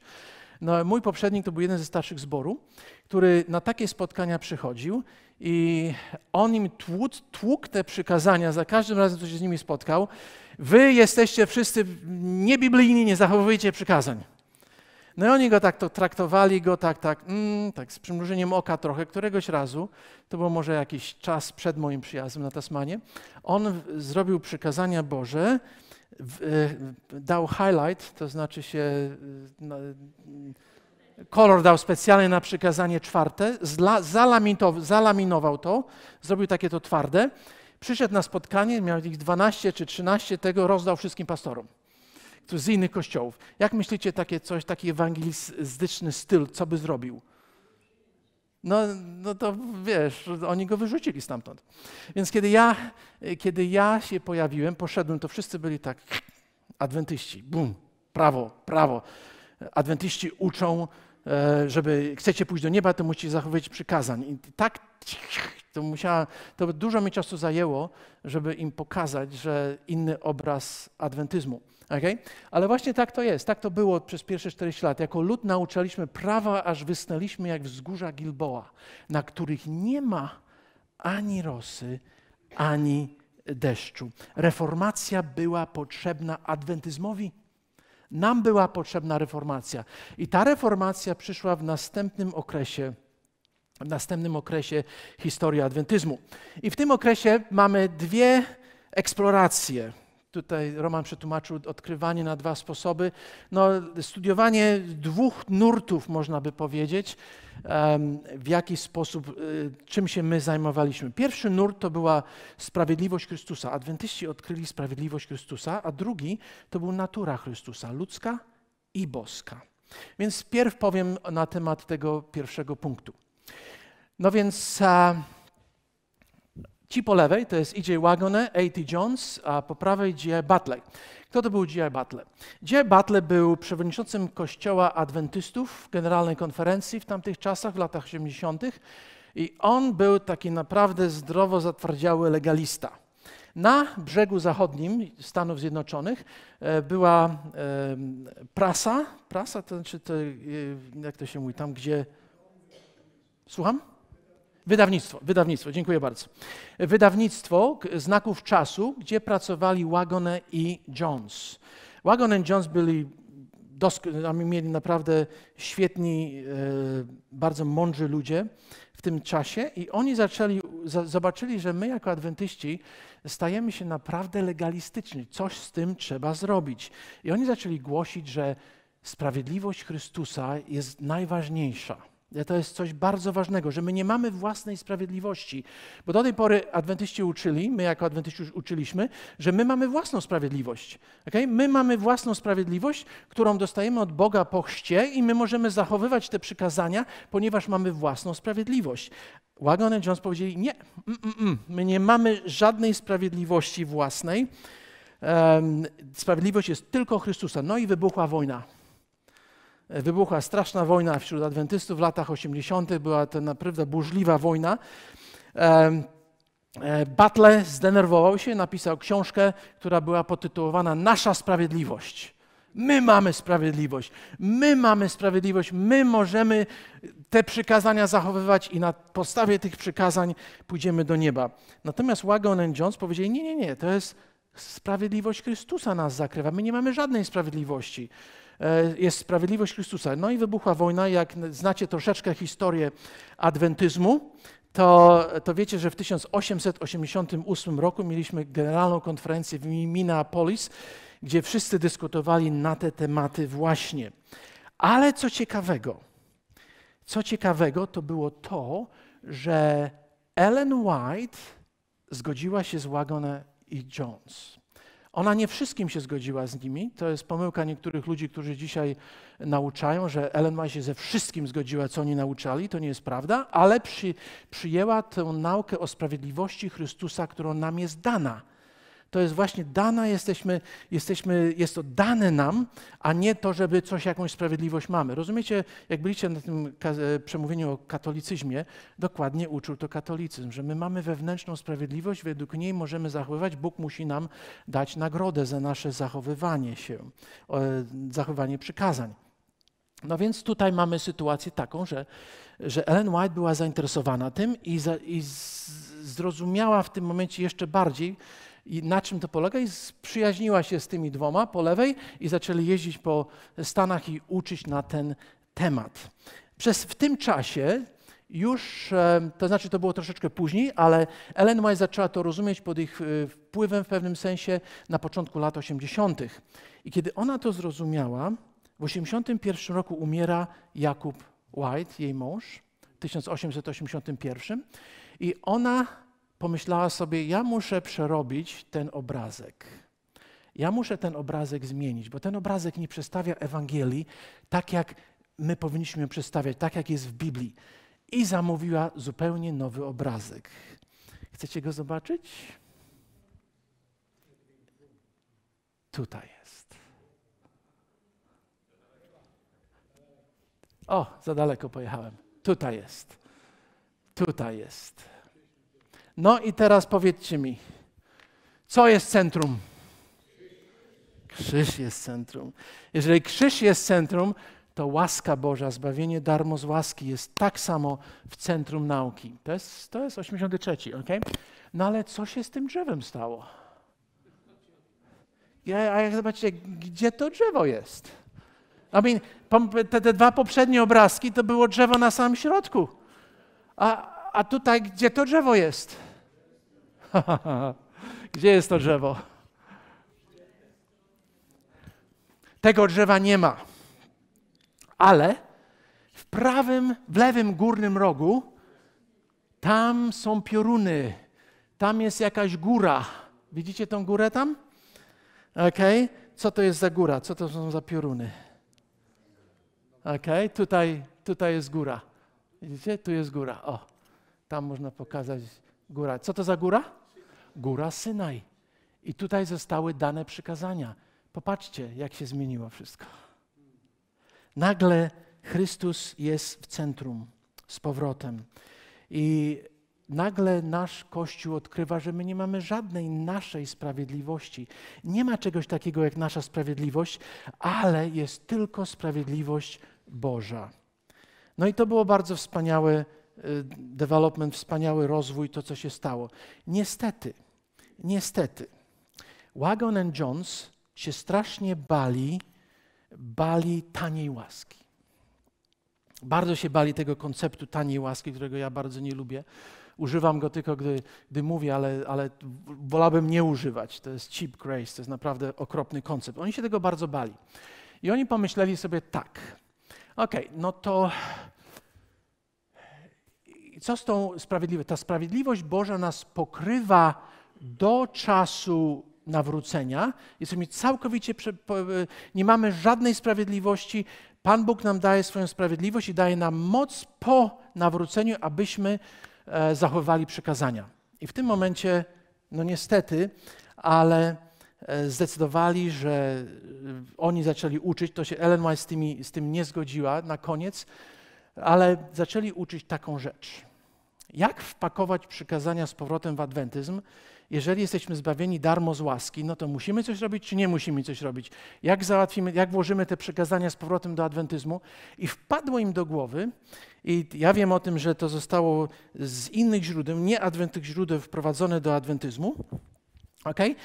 No, mój poprzednik to był jeden ze starszych zboru, który na takie spotkania przychodził i on im tłukł, tłuk te przykazania za każdym razem, co się z nimi spotkał. Wy jesteście wszyscy niebiblijni, nie zachowujcie przykazań. No i oni go tak to traktowali, go tak, tak, mm, tak z przymrużeniem oka trochę. Któregoś razu, to był może jakiś czas przed moim przyjazdem na Tasmanie, on zrobił przykazania Boże, e, dał highlight, to znaczy się e, kolor dał specjalnie na przykazanie czwarte, zla, zalaminował, zalaminował to, zrobił takie to twarde, przyszedł na spotkanie, miał ich 12 czy 13, tego rozdał wszystkim pastorom którzy z innych kościołów. Jak myślicie, takie coś, taki ewangelistyczny styl, co by zrobił? No, no to wiesz, oni go wyrzucili stamtąd. Więc kiedy ja, kiedy ja się pojawiłem, poszedłem, to wszyscy byli tak, adwentyści, bum, prawo, prawo. Adwentyści uczą, e, żeby chcecie pójść do nieba, to musicie zachowywać przykazań. I tak to musiała, to dużo mi czasu zajęło, żeby im pokazać, że inny obraz adwentyzmu. Okay? Ale właśnie tak to jest, tak to było przez pierwsze 40 lat. Jako lud nauczaliśmy prawa, aż wysnęliśmy jak wzgórza Gilboa, na których nie ma ani rosy, ani deszczu. Reformacja była potrzebna adwentyzmowi. Nam była potrzebna reformacja. I ta reformacja przyszła w następnym okresie w następnym okresie historii adwentyzmu. I w tym okresie mamy dwie eksploracje tutaj Roman przetłumaczył odkrywanie na dwa sposoby. No, studiowanie dwóch nurtów, można by powiedzieć, w jaki sposób, y, czym się my zajmowaliśmy. Pierwszy nurt to była sprawiedliwość Chrystusa. Adwentyści odkryli sprawiedliwość Chrystusa, a drugi to był natura Chrystusa, ludzka i boska. Więc pierw powiem na temat tego pierwszego punktu. No więc. A, Ci po lewej to jest E.J. Wagone, A.T. Jones, a po prawej G.I. Butler. Kto to był G.I. Butler? G.I. Butler był przewodniczącym Kościoła Adwentystów w Generalnej Konferencji w tamtych czasach, w latach 80. I on był taki naprawdę zdrowo zatwardziały legalista. Na brzegu zachodnim Stanów Zjednoczonych e, była e, prasa, prasa to znaczy, to, e, jak to się mówi, tam gdzie... Słucham? Wydawnictwo, wydawnictwo, dziękuję bardzo. Wydawnictwo Znaków Czasu, gdzie pracowali Wagone i Jones. Wagone i Jones byli mieli naprawdę świetni, e, bardzo mądrzy ludzie w tym czasie i oni zaczęli, zobaczyli, że my jako adwentyści stajemy się naprawdę legalistyczni. Coś z tym trzeba zrobić. I oni zaczęli głosić, że sprawiedliwość Chrystusa jest najważniejsza. To jest coś bardzo ważnego, że my nie mamy własnej sprawiedliwości. Bo do tej pory adwentyści uczyli, my jako adwentyści uczyliśmy, że my mamy własną sprawiedliwość. Okay? My mamy własną sprawiedliwość, którą dostajemy od Boga po chście i my możemy zachowywać te przykazania, ponieważ mamy własną sprawiedliwość. Wagon Jones powiedzieli, nie, mm, mm, mm, my nie mamy żadnej sprawiedliwości własnej. Um, sprawiedliwość jest tylko Chrystusa. No i wybuchła wojna. E, wybuchła straszna wojna wśród adwentystów w latach 80. Była to naprawdę burzliwa wojna. E, Battle zdenerwował się, napisał książkę, która była potytułowana Nasza Sprawiedliwość. My mamy sprawiedliwość, my mamy sprawiedliwość, my możemy te przykazania zachowywać i na podstawie tych przykazań pójdziemy do nieba. Natomiast Wagon and Jones powiedzieli: Nie, nie, nie, to jest sprawiedliwość Chrystusa nas zakrywa. My nie mamy żadnej sprawiedliwości. E, jest sprawiedliwość Chrystusa. No i wybuchła wojna. Jak znacie troszeczkę historię adwentyzmu, to, to wiecie, że w 1888 roku mieliśmy generalną konferencję w Minneapolis, gdzie wszyscy dyskutowali na te tematy właśnie. Ale co ciekawego, co ciekawego to było to, że Ellen White zgodziła się z Wagoner i e. Jones. Ona nie wszystkim się zgodziła z nimi. To jest pomyłka niektórych ludzi, którzy dzisiaj nauczają, że Ellen White się ze wszystkim zgodziła, co oni nauczali. To nie jest prawda, ale przy, przyjęła tę naukę o sprawiedliwości Chrystusa, którą nam jest dana to jest właśnie dana jesteśmy, jesteśmy, jest to dane nam, a nie to, żeby coś, jakąś sprawiedliwość mamy. Rozumiecie, jak byliście na tym e, przemówieniu o katolicyzmie, dokładnie uczył to katolicyzm, że my mamy wewnętrzną sprawiedliwość, według niej możemy zachowywać, Bóg musi nam dać nagrodę za nasze zachowywanie się, zachowanie przykazań. No więc tutaj mamy sytuację taką, że, że Ellen White była zainteresowana tym i, za, i zrozumiała w tym momencie jeszcze bardziej, i na czym to polega? I przyjaźniła się z tymi dwoma po lewej i zaczęli jeździć po Stanach i uczyć na ten temat. Przez w tym czasie już, e, to znaczy to było troszeczkę później, ale Ellen White zaczęła to rozumieć pod ich e, wpływem w pewnym sensie na początku lat 80. I kiedy ona to zrozumiała, w 81 roku umiera Jakub White, jej mąż, w 1881 i ona pomyślała sobie: Ja muszę przerobić ten obrazek. Ja muszę ten obrazek zmienić, bo ten obrazek nie przedstawia Ewangelii tak, jak my powinniśmy ją przedstawiać, tak, jak jest w Biblii. I zamówiła zupełnie nowy obrazek. Chcecie go zobaczyć? Tutaj jest. O, za daleko pojechałem. Tutaj jest. Tutaj jest. No i teraz powiedzcie mi, co jest centrum? Krzyż jest centrum. Jeżeli krzyż jest centrum, to łaska Boża, zbawienie darmo z łaski jest tak samo w centrum nauki. To jest, to jest 83, ok? No ale co się z tym drzewem stało? A jak zobaczycie, gdzie to drzewo jest? I mean, te, te dwa poprzednie obrazki to było drzewo na samym środku. A, a tutaj, gdzie to drzewo jest? Gdzie jest to drzewo? Tego drzewa nie ma. Ale w prawym, w lewym górnym rogu tam są pioruny. Tam jest jakaś góra. Widzicie tą górę tam? Okej. Okay. Co to jest za góra? Co to są za pioruny? Okej. Okay. Tutaj, tutaj jest góra. Widzicie? Tu jest góra. O. Tam można pokazać góra. Co to za góra? góra Synaj. I tutaj zostały dane przykazania. Popatrzcie, jak się zmieniło wszystko. Nagle Chrystus jest w centrum z powrotem. I nagle nasz Kościół odkrywa, że my nie mamy żadnej naszej sprawiedliwości. Nie ma czegoś takiego jak nasza sprawiedliwość, ale jest tylko sprawiedliwość Boża. No i to było bardzo wspaniałe Y, development, wspaniały rozwój, to co się stało. Niestety, niestety, Wagon and Jones się strasznie bali, bali taniej łaski. Bardzo się bali tego konceptu taniej łaski, którego ja bardzo nie lubię. Używam go tylko, gdy, gdy mówię, ale, ale wolałbym nie używać. To jest cheap grace, to jest naprawdę okropny koncept. Oni się tego bardzo bali. I oni pomyśleli sobie tak, okej, okay, no to co z tą sprawiedliwością? Ta sprawiedliwość Boża nas pokrywa do czasu nawrócenia. Jesteśmy całkowicie, e, nie mamy żadnej sprawiedliwości. Pan Bóg nam daje swoją sprawiedliwość i daje nam moc po nawróceniu, abyśmy e, zachowywali przekazania. I w tym momencie, no niestety, ale e, zdecydowali, że oni zaczęli uczyć, to się Ellen White z, tymi, z tym nie zgodziła na koniec, ale zaczęli uczyć taką rzecz. Jak wpakować przykazania z powrotem w adwentyzm? Jeżeli jesteśmy zbawieni darmo z łaski, no to musimy coś robić, czy nie musimy coś robić? Jak załatwimy, jak włożymy te przykazania z powrotem do adwentyzmu? I wpadło im do głowy, i ja wiem o tym, że to zostało z innych źródeł, nie adwentych źródeł wprowadzone do adwentyzmu, okay?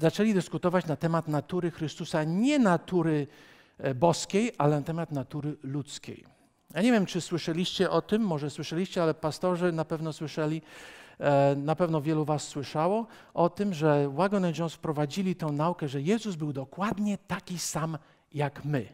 zaczęli dyskutować na temat natury Chrystusa, nie natury e, boskiej, ale na temat natury ludzkiej. Ja nie wiem, czy słyszeliście o tym, może słyszeliście, ale pastorzy na pewno słyszeli, e, na pewno wielu was słyszało o tym, że Wagon Jones wprowadzili tą naukę, że Jezus był dokładnie taki sam jak my.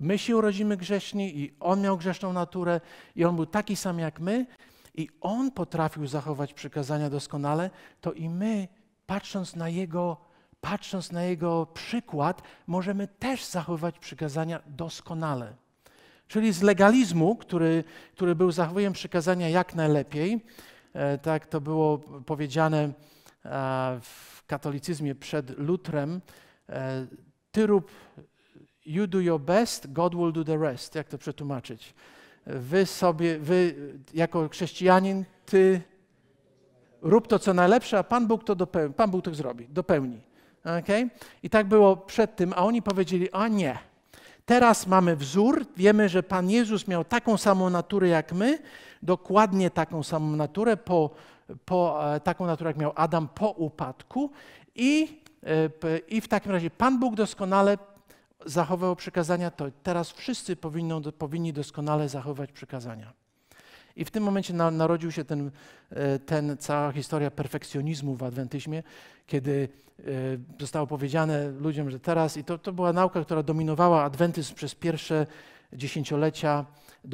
My się urodzimy grzeszni i On miał grzeszną naturę i On był taki sam jak my i On potrafił zachować przykazania doskonale, to i my, patrząc na Jego, patrząc na Jego przykład, możemy też zachować przykazania doskonale. Czyli z legalizmu, który, który był zachowaniem przykazania jak najlepiej, e, tak to było powiedziane e, w katolicyzmie przed Lutrem, e, ty rób you do your best, God will do the rest. Jak to przetłumaczyć? Wy sobie, wy jako chrześcijanin, ty rób to co najlepsze, a Pan Bóg to dopełni, Pan Bóg to zrobi, dopełni. Okay? I tak było przed tym, a oni powiedzieli, a nie, Teraz mamy wzór, wiemy, że Pan Jezus miał taką samą naturę jak my, dokładnie taką samą naturę, po, po, e, taką naturę jak miał Adam po upadku i, e, i w takim razie Pan Bóg doskonale zachował przykazania, to teraz wszyscy powinno, powinni doskonale zachować przykazania. I w tym momencie na, narodził się ten, e, ten, cała historia perfekcjonizmu w adwentyzmie, kiedy e, zostało powiedziane ludziom, że teraz, i to, to była nauka, która dominowała adwentyzm przez pierwsze dziesięciolecia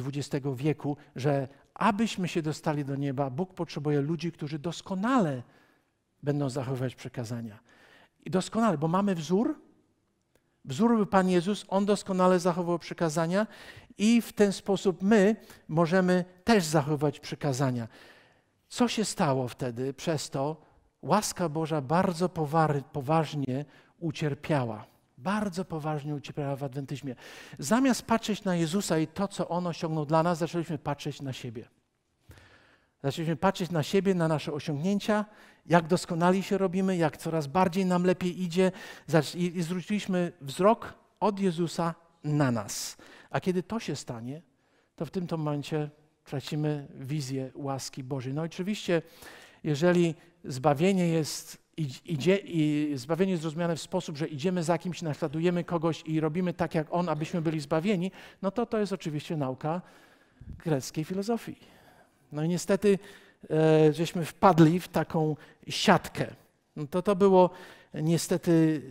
XX wieku, że abyśmy się dostali do nieba, Bóg potrzebuje ludzi, którzy doskonale będą zachowywać przekazania. I doskonale, bo mamy wzór, Wzór był Pan Jezus, On doskonale zachował przykazania i w ten sposób my możemy też zachować przykazania. Co się stało wtedy przez to? Łaska Boża bardzo poważnie ucierpiała. Bardzo poważnie ucierpiała w adwentyzmie. Zamiast patrzeć na Jezusa i to, co On osiągnął dla nas, zaczęliśmy patrzeć na siebie. Zaczęliśmy patrzeć na siebie, na nasze osiągnięcia, jak doskonali się robimy, jak coraz bardziej nam lepiej idzie, i, zwróciliśmy wzrok od Jezusa na nas. A kiedy to się stanie, to w tym to momencie tracimy wizję łaski Bożej. No oczywiście, jeżeli zbawienie jest, idzie, i zbawienie jest rozumiane w sposób, że idziemy za kimś, naśladujemy kogoś i robimy tak jak on, abyśmy byli zbawieni, no to to jest oczywiście nauka greckiej filozofii. No i niestety E, żeśmy wpadli w taką siatkę. No to to było niestety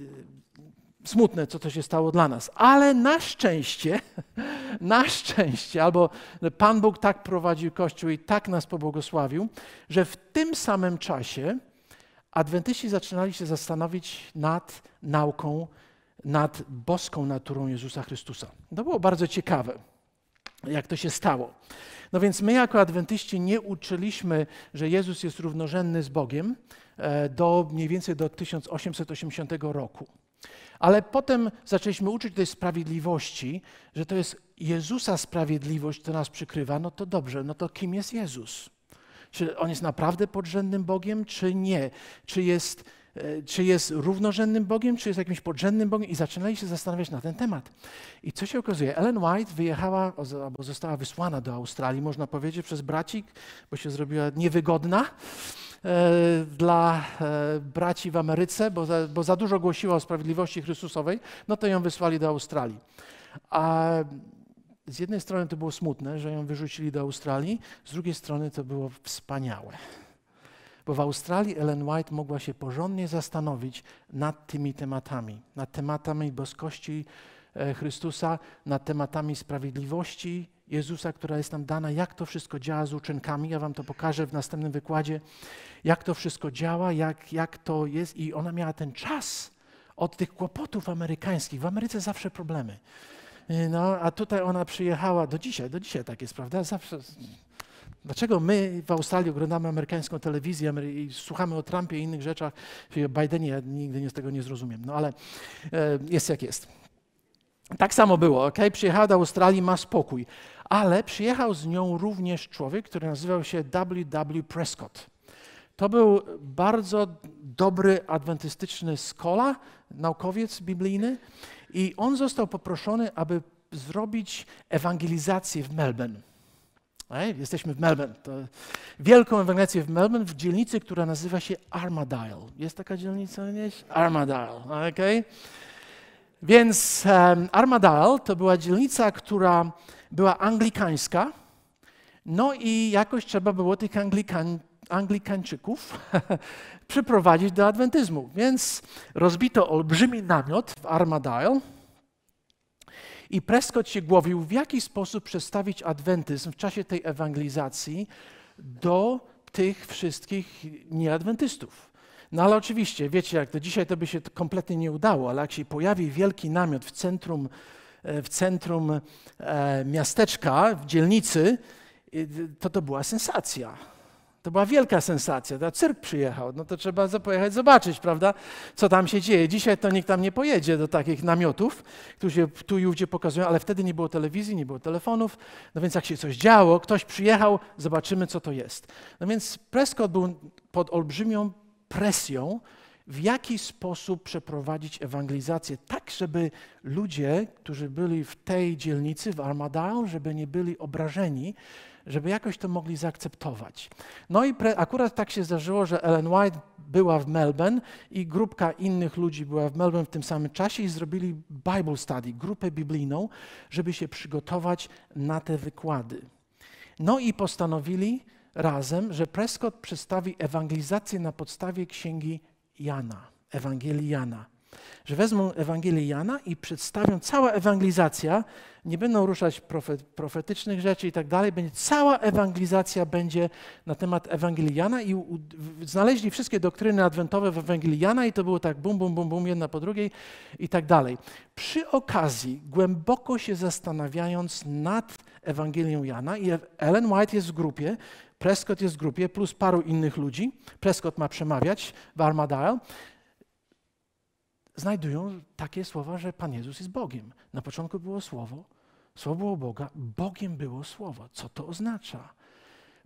e, smutne, co to się stało dla nas. Ale na szczęście, na szczęście, albo Pan Bóg tak prowadził Kościół i tak nas pobłogosławił, że w tym samym czasie adwentyści zaczynali się zastanowić nad nauką, nad boską naturą Jezusa Chrystusa. To było bardzo ciekawe jak to się stało. No więc my jako adwentyści nie uczyliśmy, że Jezus jest równorzędny z Bogiem e, do mniej więcej do 1880 roku. Ale potem zaczęliśmy uczyć tej sprawiedliwości, że to jest Jezusa sprawiedliwość, która nas przykrywa. No to dobrze, no to kim jest Jezus? Czy on jest naprawdę podrzędnym Bogiem, czy nie? Czy jest E, czy jest równorzędnym Bogiem, czy jest jakimś podrzędnym Bogiem i zaczynali się zastanawiać na ten temat. I co się okazuje? Ellen White wyjechała, albo została wysłana do Australii, można powiedzieć, przez braci, bo się zrobiła niewygodna e, dla e, braci w Ameryce, bo za, bo za dużo głosiła o sprawiedliwości Chrystusowej, no to ją wysłali do Australii. A z jednej strony to było smutne, że ją wyrzucili do Australii, z drugiej strony to było wspaniałe. Bo w Australii Ellen White mogła się porządnie zastanowić nad tymi tematami, nad tematami boskości e, Chrystusa, nad tematami sprawiedliwości Jezusa, która jest nam dana, jak to wszystko działa z uczynkami. Ja wam to pokażę w następnym wykładzie, jak to wszystko działa, jak, jak to jest. I ona miała ten czas od tych kłopotów amerykańskich. W Ameryce zawsze problemy. No, a tutaj ona przyjechała, do dzisiaj, do dzisiaj tak jest, prawda? Zawsze Dlaczego my w Australii oglądamy amerykańską telewizję i słuchamy o Trumpie i innych rzeczach, Bidenie, ja nigdy nie z tego nie zrozumiem, no ale e, jest jak jest. Tak samo było, ok? Przyjechała do Australii, ma spokój, ale przyjechał z nią również człowiek, który nazywał się W.W. Prescott. To był bardzo dobry adwentystyczny skola, naukowiec biblijny i on został poproszony, aby zrobić ewangelizację w Melbourne. Jesteśmy w Melbourne. To wielką ewangelizację w Melbourne, w dzielnicy, która nazywa się Armadale. Jest taka dzielnica gdzieś? Armadale, okay? Więc um, Armadale to była dzielnica, która była anglikańska. No i jakoś trzeba było tych Anglikan, Anglikańczyków przyprowadzić do adwentyzmu. Więc rozbito olbrzymi namiot w Armadale i Prescott się głowił, w jaki sposób przestawić adwentyzm w czasie tej ewangelizacji do tych wszystkich nieadwentystów. No ale oczywiście, wiecie jak to, dzisiaj to by się kompletnie nie udało, ale jak się pojawi wielki namiot w centrum, e, w centrum e, miasteczka, w dzielnicy, to to była sensacja. To była wielka sensacja. To cyrk przyjechał. No to trzeba pojechać zobaczyć, prawda, co tam się dzieje. Dzisiaj to nikt tam nie pojedzie do takich namiotów, którzy tu i ówdzie pokazują, ale wtedy nie było telewizji, nie było telefonów. No więc jak się coś działo, ktoś przyjechał, zobaczymy, co to jest. No więc Prescott był pod olbrzymią presją, w jaki sposób przeprowadzić ewangelizację tak, żeby ludzie, którzy byli w tej dzielnicy, w Armadale, żeby nie byli obrażeni, żeby jakoś to mogli zaakceptować. No i pre, akurat tak się zdarzyło, że Ellen White była w Melbourne i grupka innych ludzi była w Melbourne w tym samym czasie i zrobili Bible Study, grupę biblijną, żeby się przygotować na te wykłady. No i postanowili razem, że Prescott przedstawi ewangelizację na podstawie księgi Jana, Ewangelii Jana. Że wezmą Ewangelię Jana i przedstawią cała ewangelizacja, nie będą ruszać profet, profetycznych rzeczy i tak dalej, będzie, cała ewangelizacja będzie na temat Ewangelii Jana i u, znaleźli wszystkie doktryny adwentowe w Ewangelii Jana i to było tak bum, bum, bum, bum, jedna po drugiej i tak dalej. Przy okazji, głęboko się zastanawiając nad Ewangelią Jana i Ellen White jest w grupie, Prescott jest w grupie, plus paru innych ludzi. Prescott ma przemawiać w Armadale znajdują takie słowa, że Pan Jezus jest Bogiem. Na początku było Słowo, Słowo było Boga, Bogiem było Słowo. Co to oznacza?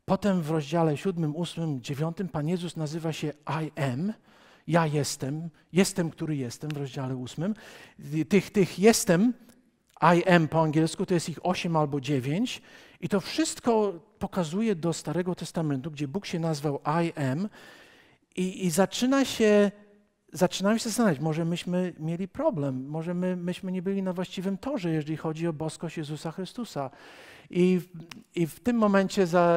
Potem w rozdziale 7, 8, 9 Pan Jezus nazywa się I am, ja jestem, jestem, który jestem w rozdziale 8. Tych, tych jestem, I am po angielsku, to jest ich 8 albo 9 i to wszystko pokazuje do Starego Testamentu, gdzie Bóg się nazwał I am i, i zaczyna się zaczynałem się zastanawiać, może myśmy mieli problem, może my, myśmy nie byli na właściwym torze, jeżeli chodzi o boskość Jezusa Chrystusa. I, i w tym momencie za,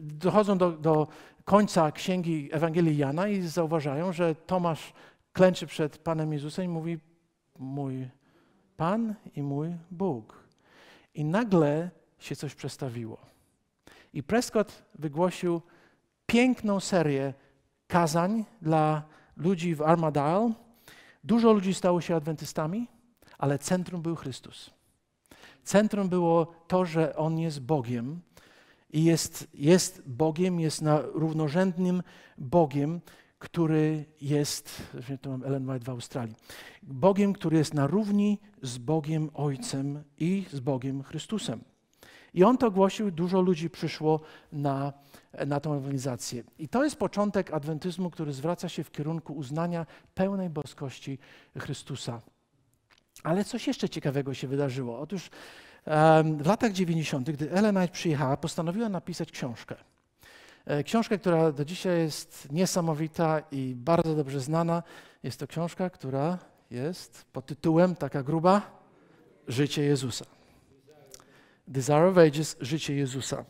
dochodzą do, do końca księgi Ewangelii Jana i zauważają, że Tomasz klęczy przed Panem Jezusem i mówi: Mój Pan i mój Bóg. I nagle się coś przestawiło. I Prescott wygłosił piękną serię kazań dla ludzi w Armadale, dużo ludzi stało się adwentystami, ale centrum był Chrystus. Centrum było to, że On jest Bogiem i jest, jest Bogiem, jest na równorzędnym Bogiem, który jest, tu mam Ellen White w Australii, Bogiem, który jest na równi z Bogiem Ojcem i z Bogiem Chrystusem. I on to głosił, dużo ludzi przyszło na E, na tą ewangelizację. I to jest początek adwentyzmu, który zwraca się w kierunku uznania pełnej boskości Chrystusa. Ale coś jeszcze ciekawego się wydarzyło. Otóż w latach 90., gdy Ellen Knight przyjechała, postanowiła napisać książkę. E, książkę, która do dzisiaj jest niesamowita i bardzo dobrze znana. Jest to książka, która jest pod tytułem, taka gruba, Życie Jezusa. Desire of Ages, Życie Jezusa.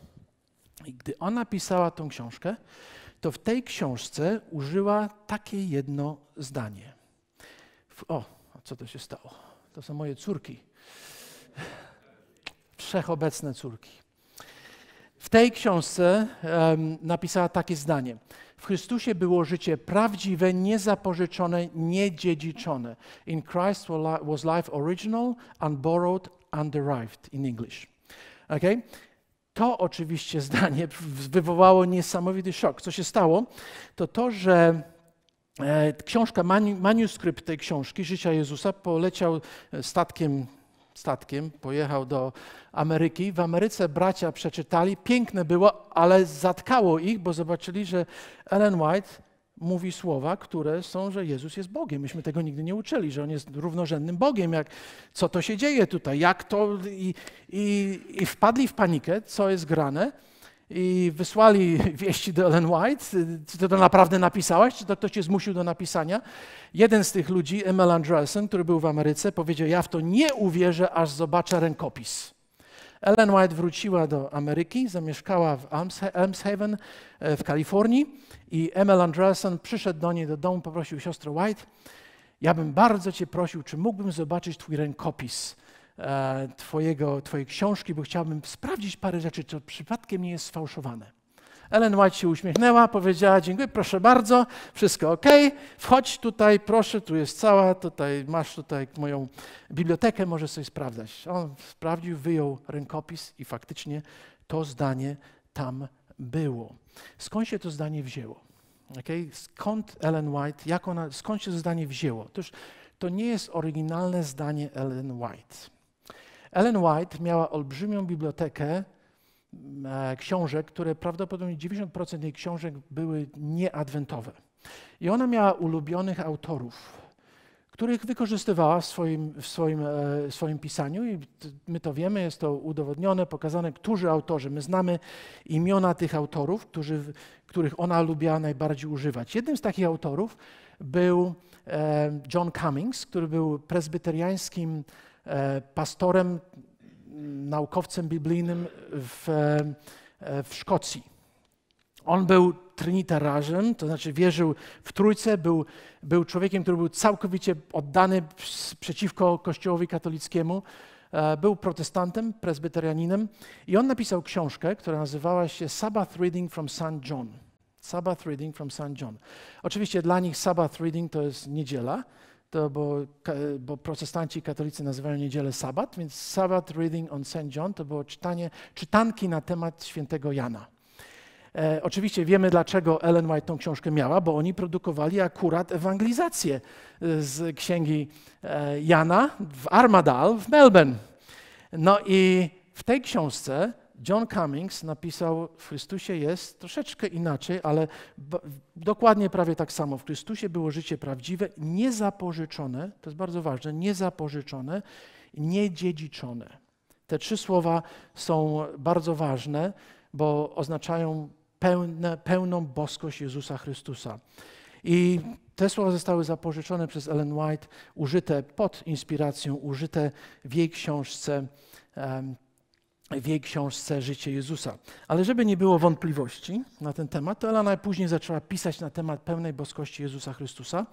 I gdy ona pisała tą książkę, to w tej książce użyła takie jedno zdanie. O, co to się stało? To są moje córki. Wszechobecne córki. W tej książce um, napisała takie zdanie. W Chrystusie było życie prawdziwe, niezapożyczone, niedziedziczone. In Christ was life original, unborrowed, underived in English. Okay? To oczywiście zdanie wywołało niesamowity szok. Co się stało? To to, że e, książka, manuskrypt tej książki Życia Jezusa poleciał e, statkiem statkiem, pojechał do Ameryki. W Ameryce bracia przeczytali, piękne było, ale zatkało ich, bo zobaczyli, że Ellen White mówi słowa, które są, że Jezus jest Bogiem. Myśmy tego nigdy nie uczyli, że On jest równorzędnym Bogiem. Jak, co to się dzieje tutaj? Jak to? I, i, I wpadli w panikę, co jest grane i wysłali wieści do Ellen White. Czy ty to naprawdę napisałaś? Czy to ktoś cię zmusił do napisania? Jeden z tych ludzi, Emil Andreessen, który był w Ameryce, powiedział, ja w to nie uwierzę, aż zobaczę rękopis. Ellen White wróciła do Ameryki, zamieszkała w Elmshaven e, w Kalifornii i Emil Andreessen przyszedł do niej do domu, poprosił siostrę White, ja bym bardzo cię prosił, czy mógłbym zobaczyć twój rękopis e, twojego, twojej książki, bo chciałbym sprawdzić parę rzeczy, czy przypadkiem nie jest sfałszowane. Ellen White się uśmiechnęła, powiedziała: Dziękuję, proszę bardzo, wszystko ok, wchodź tutaj, proszę, tu jest cała, tutaj masz tutaj moją bibliotekę, możesz sobie sprawdzać. On sprawdził, wyjął rękopis i faktycznie to zdanie tam było. Skąd się to zdanie wzięło? Okay? Skąd Ellen White, jak ona, skąd się to zdanie wzięło? Otóż to nie jest oryginalne zdanie Ellen White. Ellen White miała olbrzymią bibliotekę mm, e, książek, które prawdopodobnie 90% jej książek były nieadwentowe. I ona miała ulubionych autorów których wykorzystywała w swoim, w swoim, e, w swoim pisaniu i my to wiemy, jest to udowodnione, pokazane, którzy autorzy. My znamy imiona tych autorów, którzy, których ona lubiła najbardziej używać. Jednym z takich autorów był e, John Cummings, który był prezbyteriańskim e, pastorem, naukowcem biblijnym w, w Szkocji. On był trinitarzem, to znaczy wierzył w Trójce, był, był człowiekiem, który był całkowicie oddany przeciwko Kościołowi katolickiemu. E, był protestantem, prezbyterianinem i on napisał książkę, która nazywała się Sabbath Reading from St. John. Sabbath Reading from St. John. Oczywiście dla nich Sabbath Reading to jest niedziela, to bo, bo protestanci i katolicy nazywają niedzielę Sabbat, więc Sabbath Reading on St. John to było czytanie, czytanki na temat świętego Jana. E, oczywiście wiemy, dlaczego Ellen White tą książkę miała, bo oni produkowali akurat ewangelizację e, z księgi e, Jana w Armadale w Melbourne. No i w tej książce John Cummings napisał: W Chrystusie jest troszeczkę inaczej, ale dokładnie prawie tak samo. W Chrystusie było życie prawdziwe, niezapożyczone, to jest bardzo ważne, niezapożyczone, niedziedziczone. Te trzy słowa są bardzo ważne, bo oznaczają pełne, pełną boskość Jezusa Chrystusa. I te słowa zostały zapożyczone przez Ellen White, użyte pod inspiracją, użyte w jej książce, w jej książce Życie Jezusa. Ale żeby nie było wątpliwości na ten temat, to Ellen później zaczęła pisać na temat pełnej boskości Jezusa Chrystusa.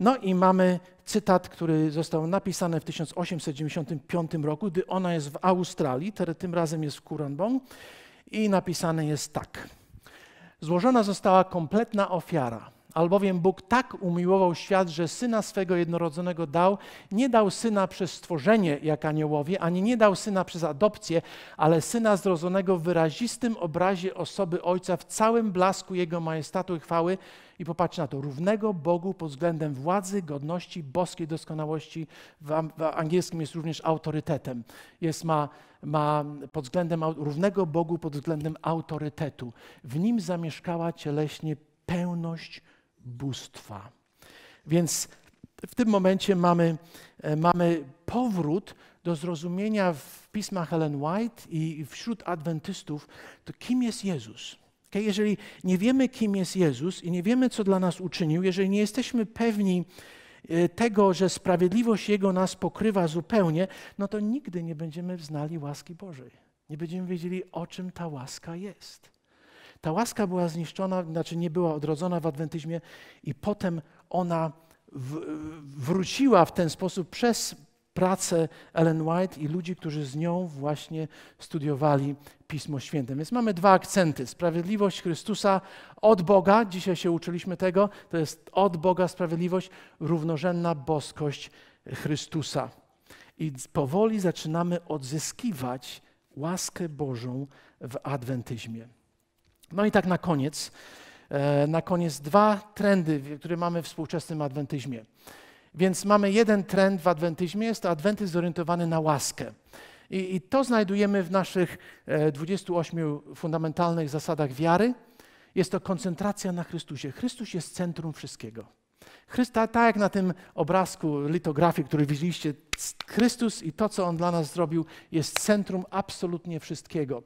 No i mamy cytat, który został napisany w 1895 roku, gdy ona jest w Australii, tym razem jest w Kuranbong i napisane jest tak – Złożona została kompletna ofiara. Albowiem Bóg tak umiłował świat, że syna swego jednorodzonego dał, nie dał syna przez stworzenie jak aniołowie, ani nie dał syna przez adopcję, ale syna zrodzonego w wyrazistym obrazie osoby Ojca w całym blasku jego majestatu i chwały, i popatrz na to, równego Bogu pod względem władzy, godności, boskiej doskonałości, w, w angielskim jest również autorytetem. Jest, ma, ma pod względem, równego Bogu pod względem autorytetu. W nim zamieszkała cieleśnie pełność bóstwa. Więc w tym momencie mamy, e, mamy powrót do zrozumienia w pismach Helen White i wśród adwentystów, to kim jest Jezus. Jeżeli nie wiemy, kim jest Jezus i nie wiemy, co dla nas uczynił, jeżeli nie jesteśmy pewni e, tego, że sprawiedliwość Jego nas pokrywa zupełnie, no to nigdy nie będziemy znali łaski Bożej. Nie będziemy wiedzieli, o czym ta łaska jest. Ta łaska była zniszczona, znaczy nie była odrodzona w adwentyzmie i potem ona w, wróciła w ten sposób przez pracę Ellen White i ludzi, którzy z nią właśnie studiowali Pismo Święte. Więc mamy dwa akcenty. Sprawiedliwość Chrystusa od Boga, dzisiaj się uczyliśmy tego, to jest od Boga sprawiedliwość, równorzędna boskość Chrystusa. I powoli zaczynamy odzyskiwać łaskę Bożą w adwentyzmie. No i tak na koniec, e, na koniec dwa trendy, które mamy w współczesnym adwentyzmie. Więc mamy jeden trend w adwentyzmie, jest to adwentyzm zorientowany na łaskę. I, I, to znajdujemy w naszych 28 e, fundamentalnych zasadach wiary. Jest to koncentracja na Chrystusie. Chrystus jest centrum wszystkiego. Chrysta, tak jak na tym obrazku litografii, który widzieliście, Chrystus i to, co On dla nas zrobił, jest centrum absolutnie wszystkiego.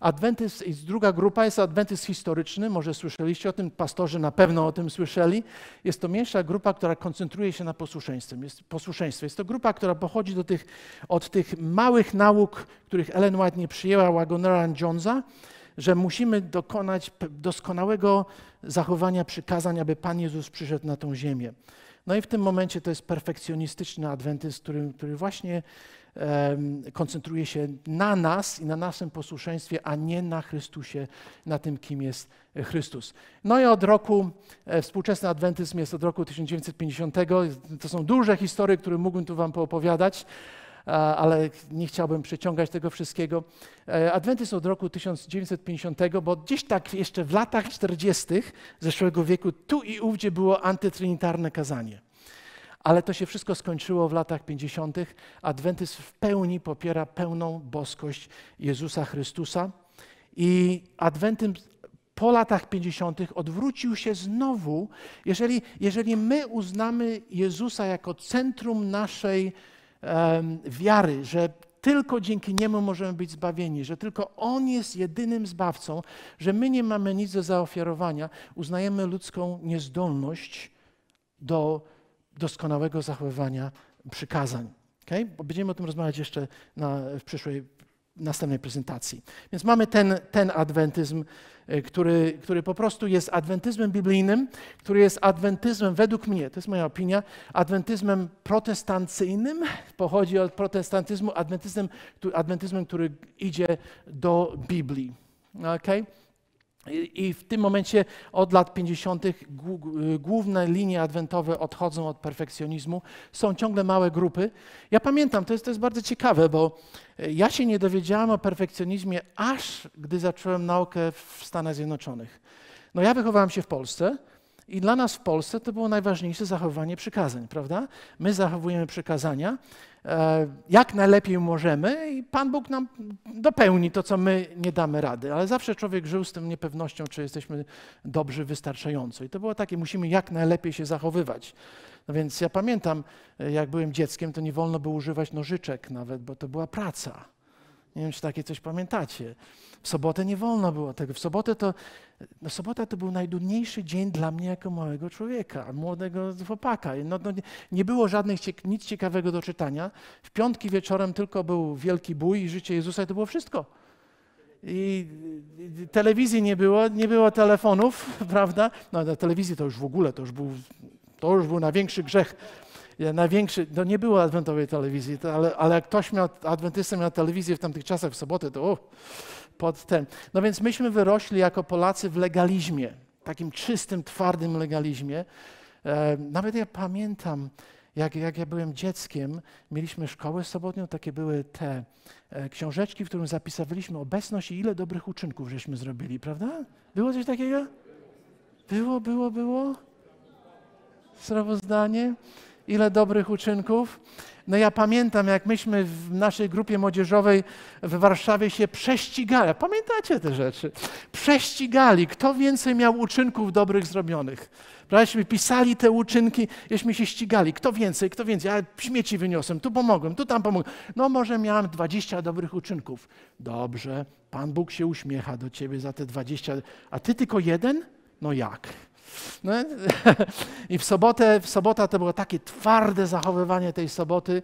Adwentyst, druga grupa jest adwentyst historyczny, może słyszeliście o tym, pastorzy na pewno o tym słyszeli. Jest to mniejsza grupa, która koncentruje się na posłuszeństwie. Jest, posłuszeństwie. jest to grupa, która pochodzi do tych, od tych małych nauk, których Ellen White nie przyjęła, Wagonera Jonesa, że musimy dokonać doskonałego zachowania przykazań, aby Pan Jezus przyszedł na tą ziemię. No i w tym momencie to jest perfekcjonistyczny adwentyst, który, który właśnie koncentruje się na nas i na naszym posłuszeństwie, a nie na Chrystusie, na tym, kim jest Chrystus. No i od roku, e, współczesny adwentyzm jest od roku 1950. To są duże historie, które mógłbym tu Wam poopowiadać ale nie chciałbym przeciągać tego wszystkiego. E, adwentyzm od roku 1950, bo gdzieś tak jeszcze w latach 40. zeszłego wieku tu i ówdzie było antytrinitarne kazanie. Ale to się wszystko skończyło w latach 50. Adwentyzm w pełni popiera pełną boskość Jezusa Chrystusa. I adwentyzm po latach 50. odwrócił się znowu. Jeżeli, jeżeli my uznamy Jezusa jako centrum naszej um, wiary, że tylko dzięki Niemu możemy być zbawieni, że tylko On jest jedynym zbawcą, że my nie mamy nic do zaofiarowania, uznajemy ludzką niezdolność do doskonałego zachowywania przykazań. Okay? Bo będziemy o tym rozmawiać jeszcze na, w przyszłej, następnej prezentacji. Więc mamy ten, ten adwentyzm, e, który, który po prostu jest adwentyzmem biblijnym, który jest adwentyzmem, według mnie, to jest moja opinia, adwentyzmem protestancyjnym, pochodzi od protestantyzmu, adwentyzmem, adwentyzmem który idzie do Biblii. Okay? I w tym momencie od lat 50. główne linie adwentowe odchodzą od perfekcjonizmu. Są ciągle małe grupy. Ja pamiętam, to jest, to jest bardzo ciekawe, bo e, ja się nie dowiedziałem o perfekcjonizmie aż gdy zacząłem naukę w Stanach Zjednoczonych. No ja wychowałem się w Polsce, i dla nas w Polsce to było najważniejsze zachowanie przykazań, prawda? My zachowujemy przykazania. E, jak najlepiej możemy i Pan Bóg nam dopełni to, co my nie damy rady. Ale zawsze człowiek żył z tą niepewnością, czy jesteśmy dobrzy wystarczająco. I to było takie, musimy jak najlepiej się zachowywać. No więc ja pamiętam, e, jak byłem dzieckiem, to nie wolno było używać nożyczek nawet, bo to była praca. Nie wiem, czy takie coś pamiętacie. W sobotę nie wolno było tego. W sobotę to, no sobota to był najdudniejszy dzień dla mnie jako małego człowieka, młodego chłopaka. No, no, nie było żadnych, nic ciekawego do czytania. W piątki wieczorem tylko był wielki bój i życie Jezusa i to było wszystko. I telewizji nie było, nie było telefonów, prawda? No, na telewizji to już w ogóle, to już był, to już był największy grzech największy, no nie było adwentowej telewizji, to, ale, ale jak ktoś miał, adwentysta miał telewizję w tamtych czasach, w soboty, to uh, pod ten. No więc myśmy wyrośli jako Polacy w legalizmie, takim czystym, twardym legalizmie. E, nawet ja pamiętam, jak, jak ja byłem dzieckiem, mieliśmy szkołę sobotnią, takie były te e, książeczki, w którym zapisywaliśmy obecność i ile dobrych uczynków żeśmy zrobili, prawda? Było coś takiego? Było, było, było? Sprawozdanie? ile dobrych uczynków. No ja pamiętam, jak myśmy w naszej grupie młodzieżowej w Warszawie się prześcigali. Pamiętacie te rzeczy? Prześcigali, kto więcej miał uczynków dobrych zrobionych. Prawdaśmy pisali te uczynki, jeśmy się ścigali. Kto więcej, kto więcej. Ja śmieci wyniosłem, tu pomogłem, tu tam pomogłem. No może miałem 20 dobrych uczynków. Dobrze, Pan Bóg się uśmiecha do ciebie za te 20. A ty tylko jeden? No jak? No, I w sobotę, w sobota to było takie twarde zachowywanie tej soboty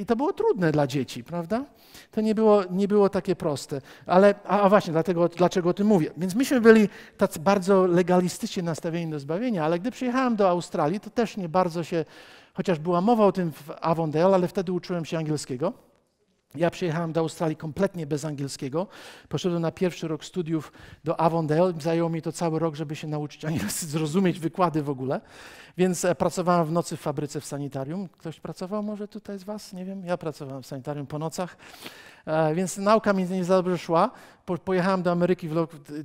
i to było trudne dla dzieci, prawda? To nie było, nie było takie proste. Ale, a, a właśnie, dlatego, dlaczego o tym mówię. Więc myśmy byli tacy bardzo legalistycznie nastawieni do zbawienia, ale gdy przyjechałem do Australii, to też nie bardzo się, chociaż była mowa o tym w Avondale, ale wtedy uczyłem się angielskiego. Ja przyjechałem do Australii kompletnie bez angielskiego. Poszedłem na pierwszy rok studiów do Avondale. Zajęło mi to cały rok, żeby się nauczyć nie zrozumieć wykłady w ogóle. Więc e, pracowałem w nocy w fabryce w sanitarium. Ktoś pracował może tutaj z Was? Nie wiem. Ja pracowałem w sanitarium po nocach. E, więc nauka mi nie za dobrze szła. pojechałem do Ameryki w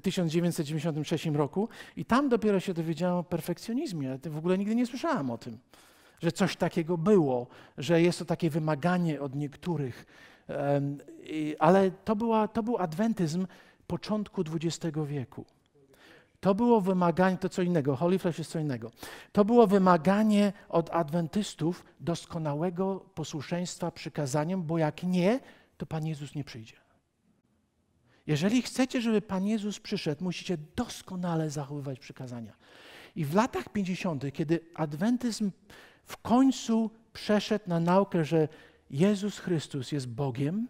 1996 roku i tam dopiero się dowiedziałem o perfekcjonizmie. W ogóle nigdy nie słyszałem o tym, że coś takiego było, że jest to takie wymaganie od niektórych ale to, była, to był adwentyzm początku XX wieku. To było wymaganie, to co innego, Holy Flesh jest co innego. To było wymaganie od adwentystów doskonałego posłuszeństwa przykazaniem, bo jak nie, to Pan Jezus nie przyjdzie. Jeżeli chcecie, żeby Pan Jezus przyszedł, musicie doskonale zachowywać przykazania. I w latach 50., kiedy adwentyzm w końcu przeszedł na naukę, że Jezus Chrystus jest Bogiem,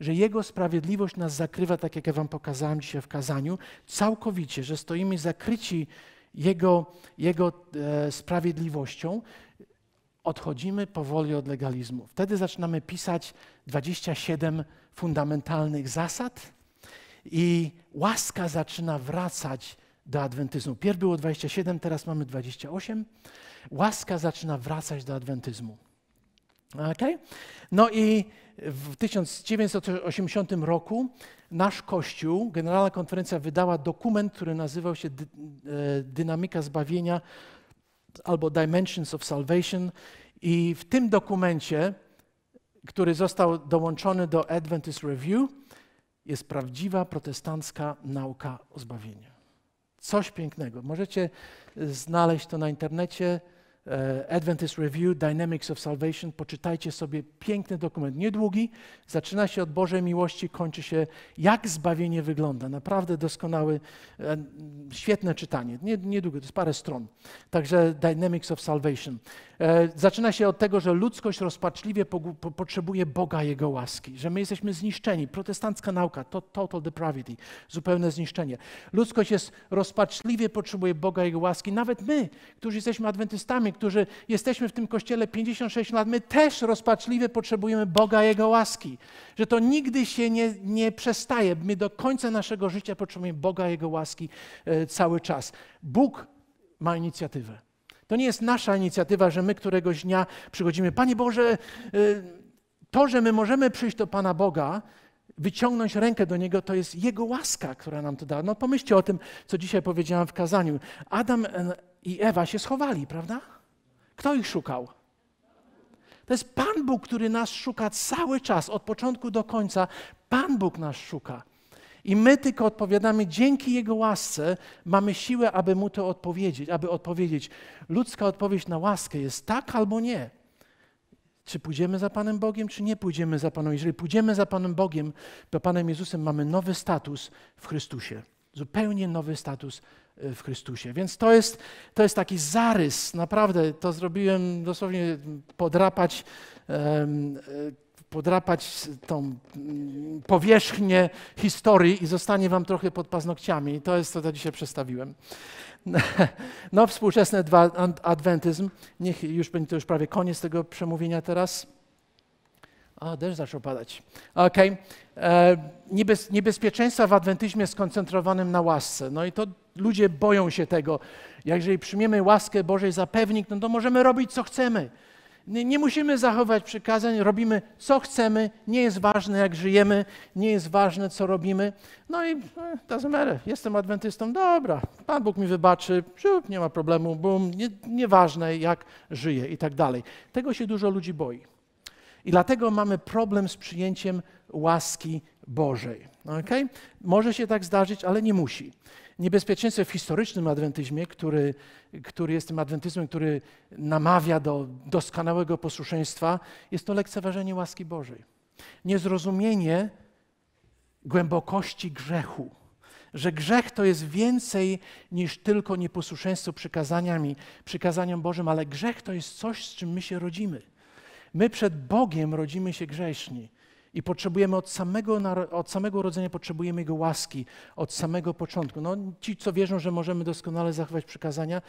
że Jego sprawiedliwość nas zakrywa, tak jak ja Wam pokazałem dzisiaj w kazaniu, całkowicie, że stoimy zakryci Jego, jego e, sprawiedliwością, odchodzimy powoli od legalizmu. Wtedy zaczynamy pisać 27 fundamentalnych zasad i łaska zaczyna wracać do adwentyzmu. Pierw było 27, teraz mamy 28. Łaska zaczyna wracać do adwentyzmu. Okay? No i w 1980 roku nasz Kościół, Generalna Konferencja wydała dokument, który nazywał się e, Dynamika Zbawienia albo Dimensions of Salvation i w tym dokumencie, który został dołączony do Adventist Review, jest prawdziwa protestancka nauka o zbawieniu. Coś pięknego. Możecie znaleźć to na internecie. E, Adventist Review Dynamics of Salvation. Poczytajcie sobie piękny dokument, niedługi. Zaczyna się od Bożej miłości, kończy się jak zbawienie wygląda. Naprawdę doskonały, e, świetne czytanie. Niedługo, to jest parę stron. Także Dynamics of Salvation. E, zaczyna się od tego, że ludzkość rozpaczliwie potrzebuje Boga, Jego łaski, że my jesteśmy zniszczeni. Protestancka nauka, to total depravity, zupełne zniszczenie. Ludzkość jest rozpaczliwie potrzebuje Boga, Jego łaski. Nawet my, którzy jesteśmy adwentystami, którzy jesteśmy w tym kościele 56 lat, my też rozpaczliwie potrzebujemy Boga, Jego łaski. Że to nigdy się nie, nie przestaje. My do końca naszego życia potrzebujemy Boga, Jego łaski e, cały czas. Bóg ma inicjatywę. To nie jest nasza inicjatywa, że my któregoś dnia przychodzimy. Panie Boże, e, to, że my możemy przyjść do Pana Boga, wyciągnąć rękę do Niego, to jest Jego łaska, która nam to da. No pomyślcie o tym, co dzisiaj powiedziałam w kazaniu. Adam i Ewa się schowali, prawda? Kto ich szukał? To jest Pan Bóg, który nas szuka cały czas, od początku do końca. Pan Bóg nas szuka. I my tylko odpowiadamy, dzięki Jego łasce mamy siłę, aby Mu to odpowiedzieć, aby odpowiedzieć. Ludzka odpowiedź na łaskę jest tak albo nie. Czy pójdziemy za Panem Bogiem, czy nie pójdziemy za Panem? Jeżeli pójdziemy za Panem Bogiem, to Panem Jezusem mamy nowy status w Chrystusie. Zupełnie nowy status e, w Chrystusie. Więc to jest, to jest taki zarys, naprawdę to zrobiłem dosłownie podrapać, e, podrapać tą powierzchnię historii i zostanie wam trochę pod paznokciami. To jest to, co dzisiaj przestawiłem. No współczesny adwentyzm, niech już będzie to już prawie koniec tego przemówienia teraz. A, deszcz zaczął padać. Okej. Okay. E, niebez, niebezpieczeństwa w adwentyzmie skoncentrowanym na łasce. No i to ludzie boją się tego. jeżeli przyjmiemy łaskę Bożej za pewnik, no to możemy robić, co chcemy. Nie, nie musimy zachować przykazań, robimy, co chcemy. Nie jest ważne, jak żyjemy, nie jest ważne, co robimy. No i doesn't e, matter. Jestem adwentystą, dobra, Pan Bóg mi wybaczy, Siup, nie ma problemu, bum, nie, nieważne, jak żyję i tak dalej. Tego się dużo ludzi boi. I dlatego mamy problem z przyjęciem łaski Bożej. Okay? Może się tak zdarzyć, ale nie musi. Niebezpieczeństwo w historycznym adwentyzmie, który, który jest tym adwentyzmem, który namawia do doskonałego posłuszeństwa, jest to lekceważenie łaski Bożej. Niezrozumienie głębokości grzechu że grzech to jest więcej niż tylko nieposłuszeństwo przykazaniami, przykazaniom Bożym, ale grzech to jest coś, z czym my się rodzimy. My przed Bogiem rodzimy się grześni i potrzebujemy od samego, od samego urodzenia potrzebujemy Jego łaski, od samego początku. No, ci, co wierzą, że możemy doskonale zachować przykazania,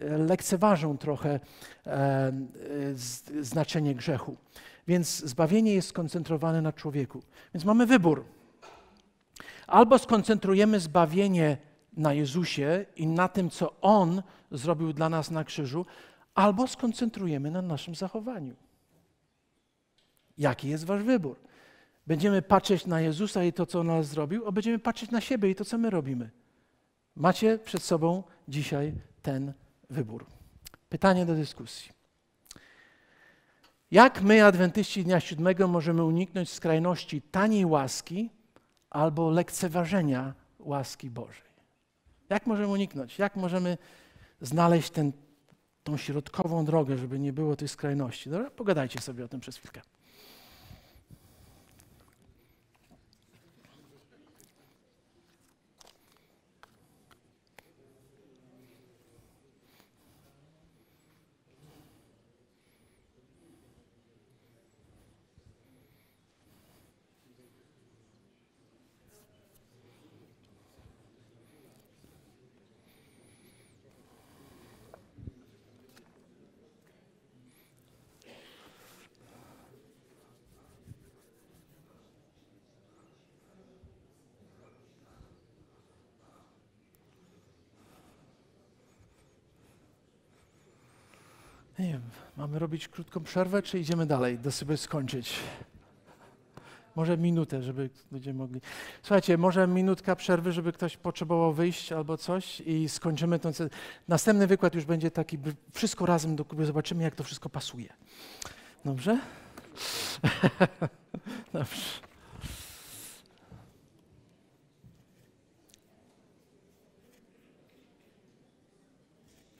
e, lekceważą trochę e, znaczenie grzechu. Więc zbawienie jest skoncentrowane na człowieku. Więc mamy wybór. Albo skoncentrujemy zbawienie na Jezusie i na tym, co On zrobił dla nas na krzyżu, albo skoncentrujemy na naszym zachowaniu. Jaki jest wasz wybór? Będziemy patrzeć na Jezusa i to, co on nas zrobił, a będziemy patrzeć na siebie i to, co my robimy. Macie przed sobą dzisiaj ten wybór. Pytanie do dyskusji. Jak my, adwentyści dnia siódmego, możemy uniknąć skrajności taniej łaski albo lekceważenia łaski Bożej? Jak możemy uniknąć? Jak możemy znaleźć ten, tą środkową drogę, żeby nie było tych skrajności? Dobra, pogadajcie sobie o tym przez chwilkę. Mamy robić krótką przerwę, czy idziemy dalej, do sobie skończyć? Może minutę, żeby ludzie mogli. Słuchajcie, może minutka przerwy, żeby ktoś potrzebował wyjść albo coś i skończymy ten. Następny wykład już będzie taki, wszystko razem do Kuby zobaczymy, jak to wszystko pasuje. Dobrze? Dobrze.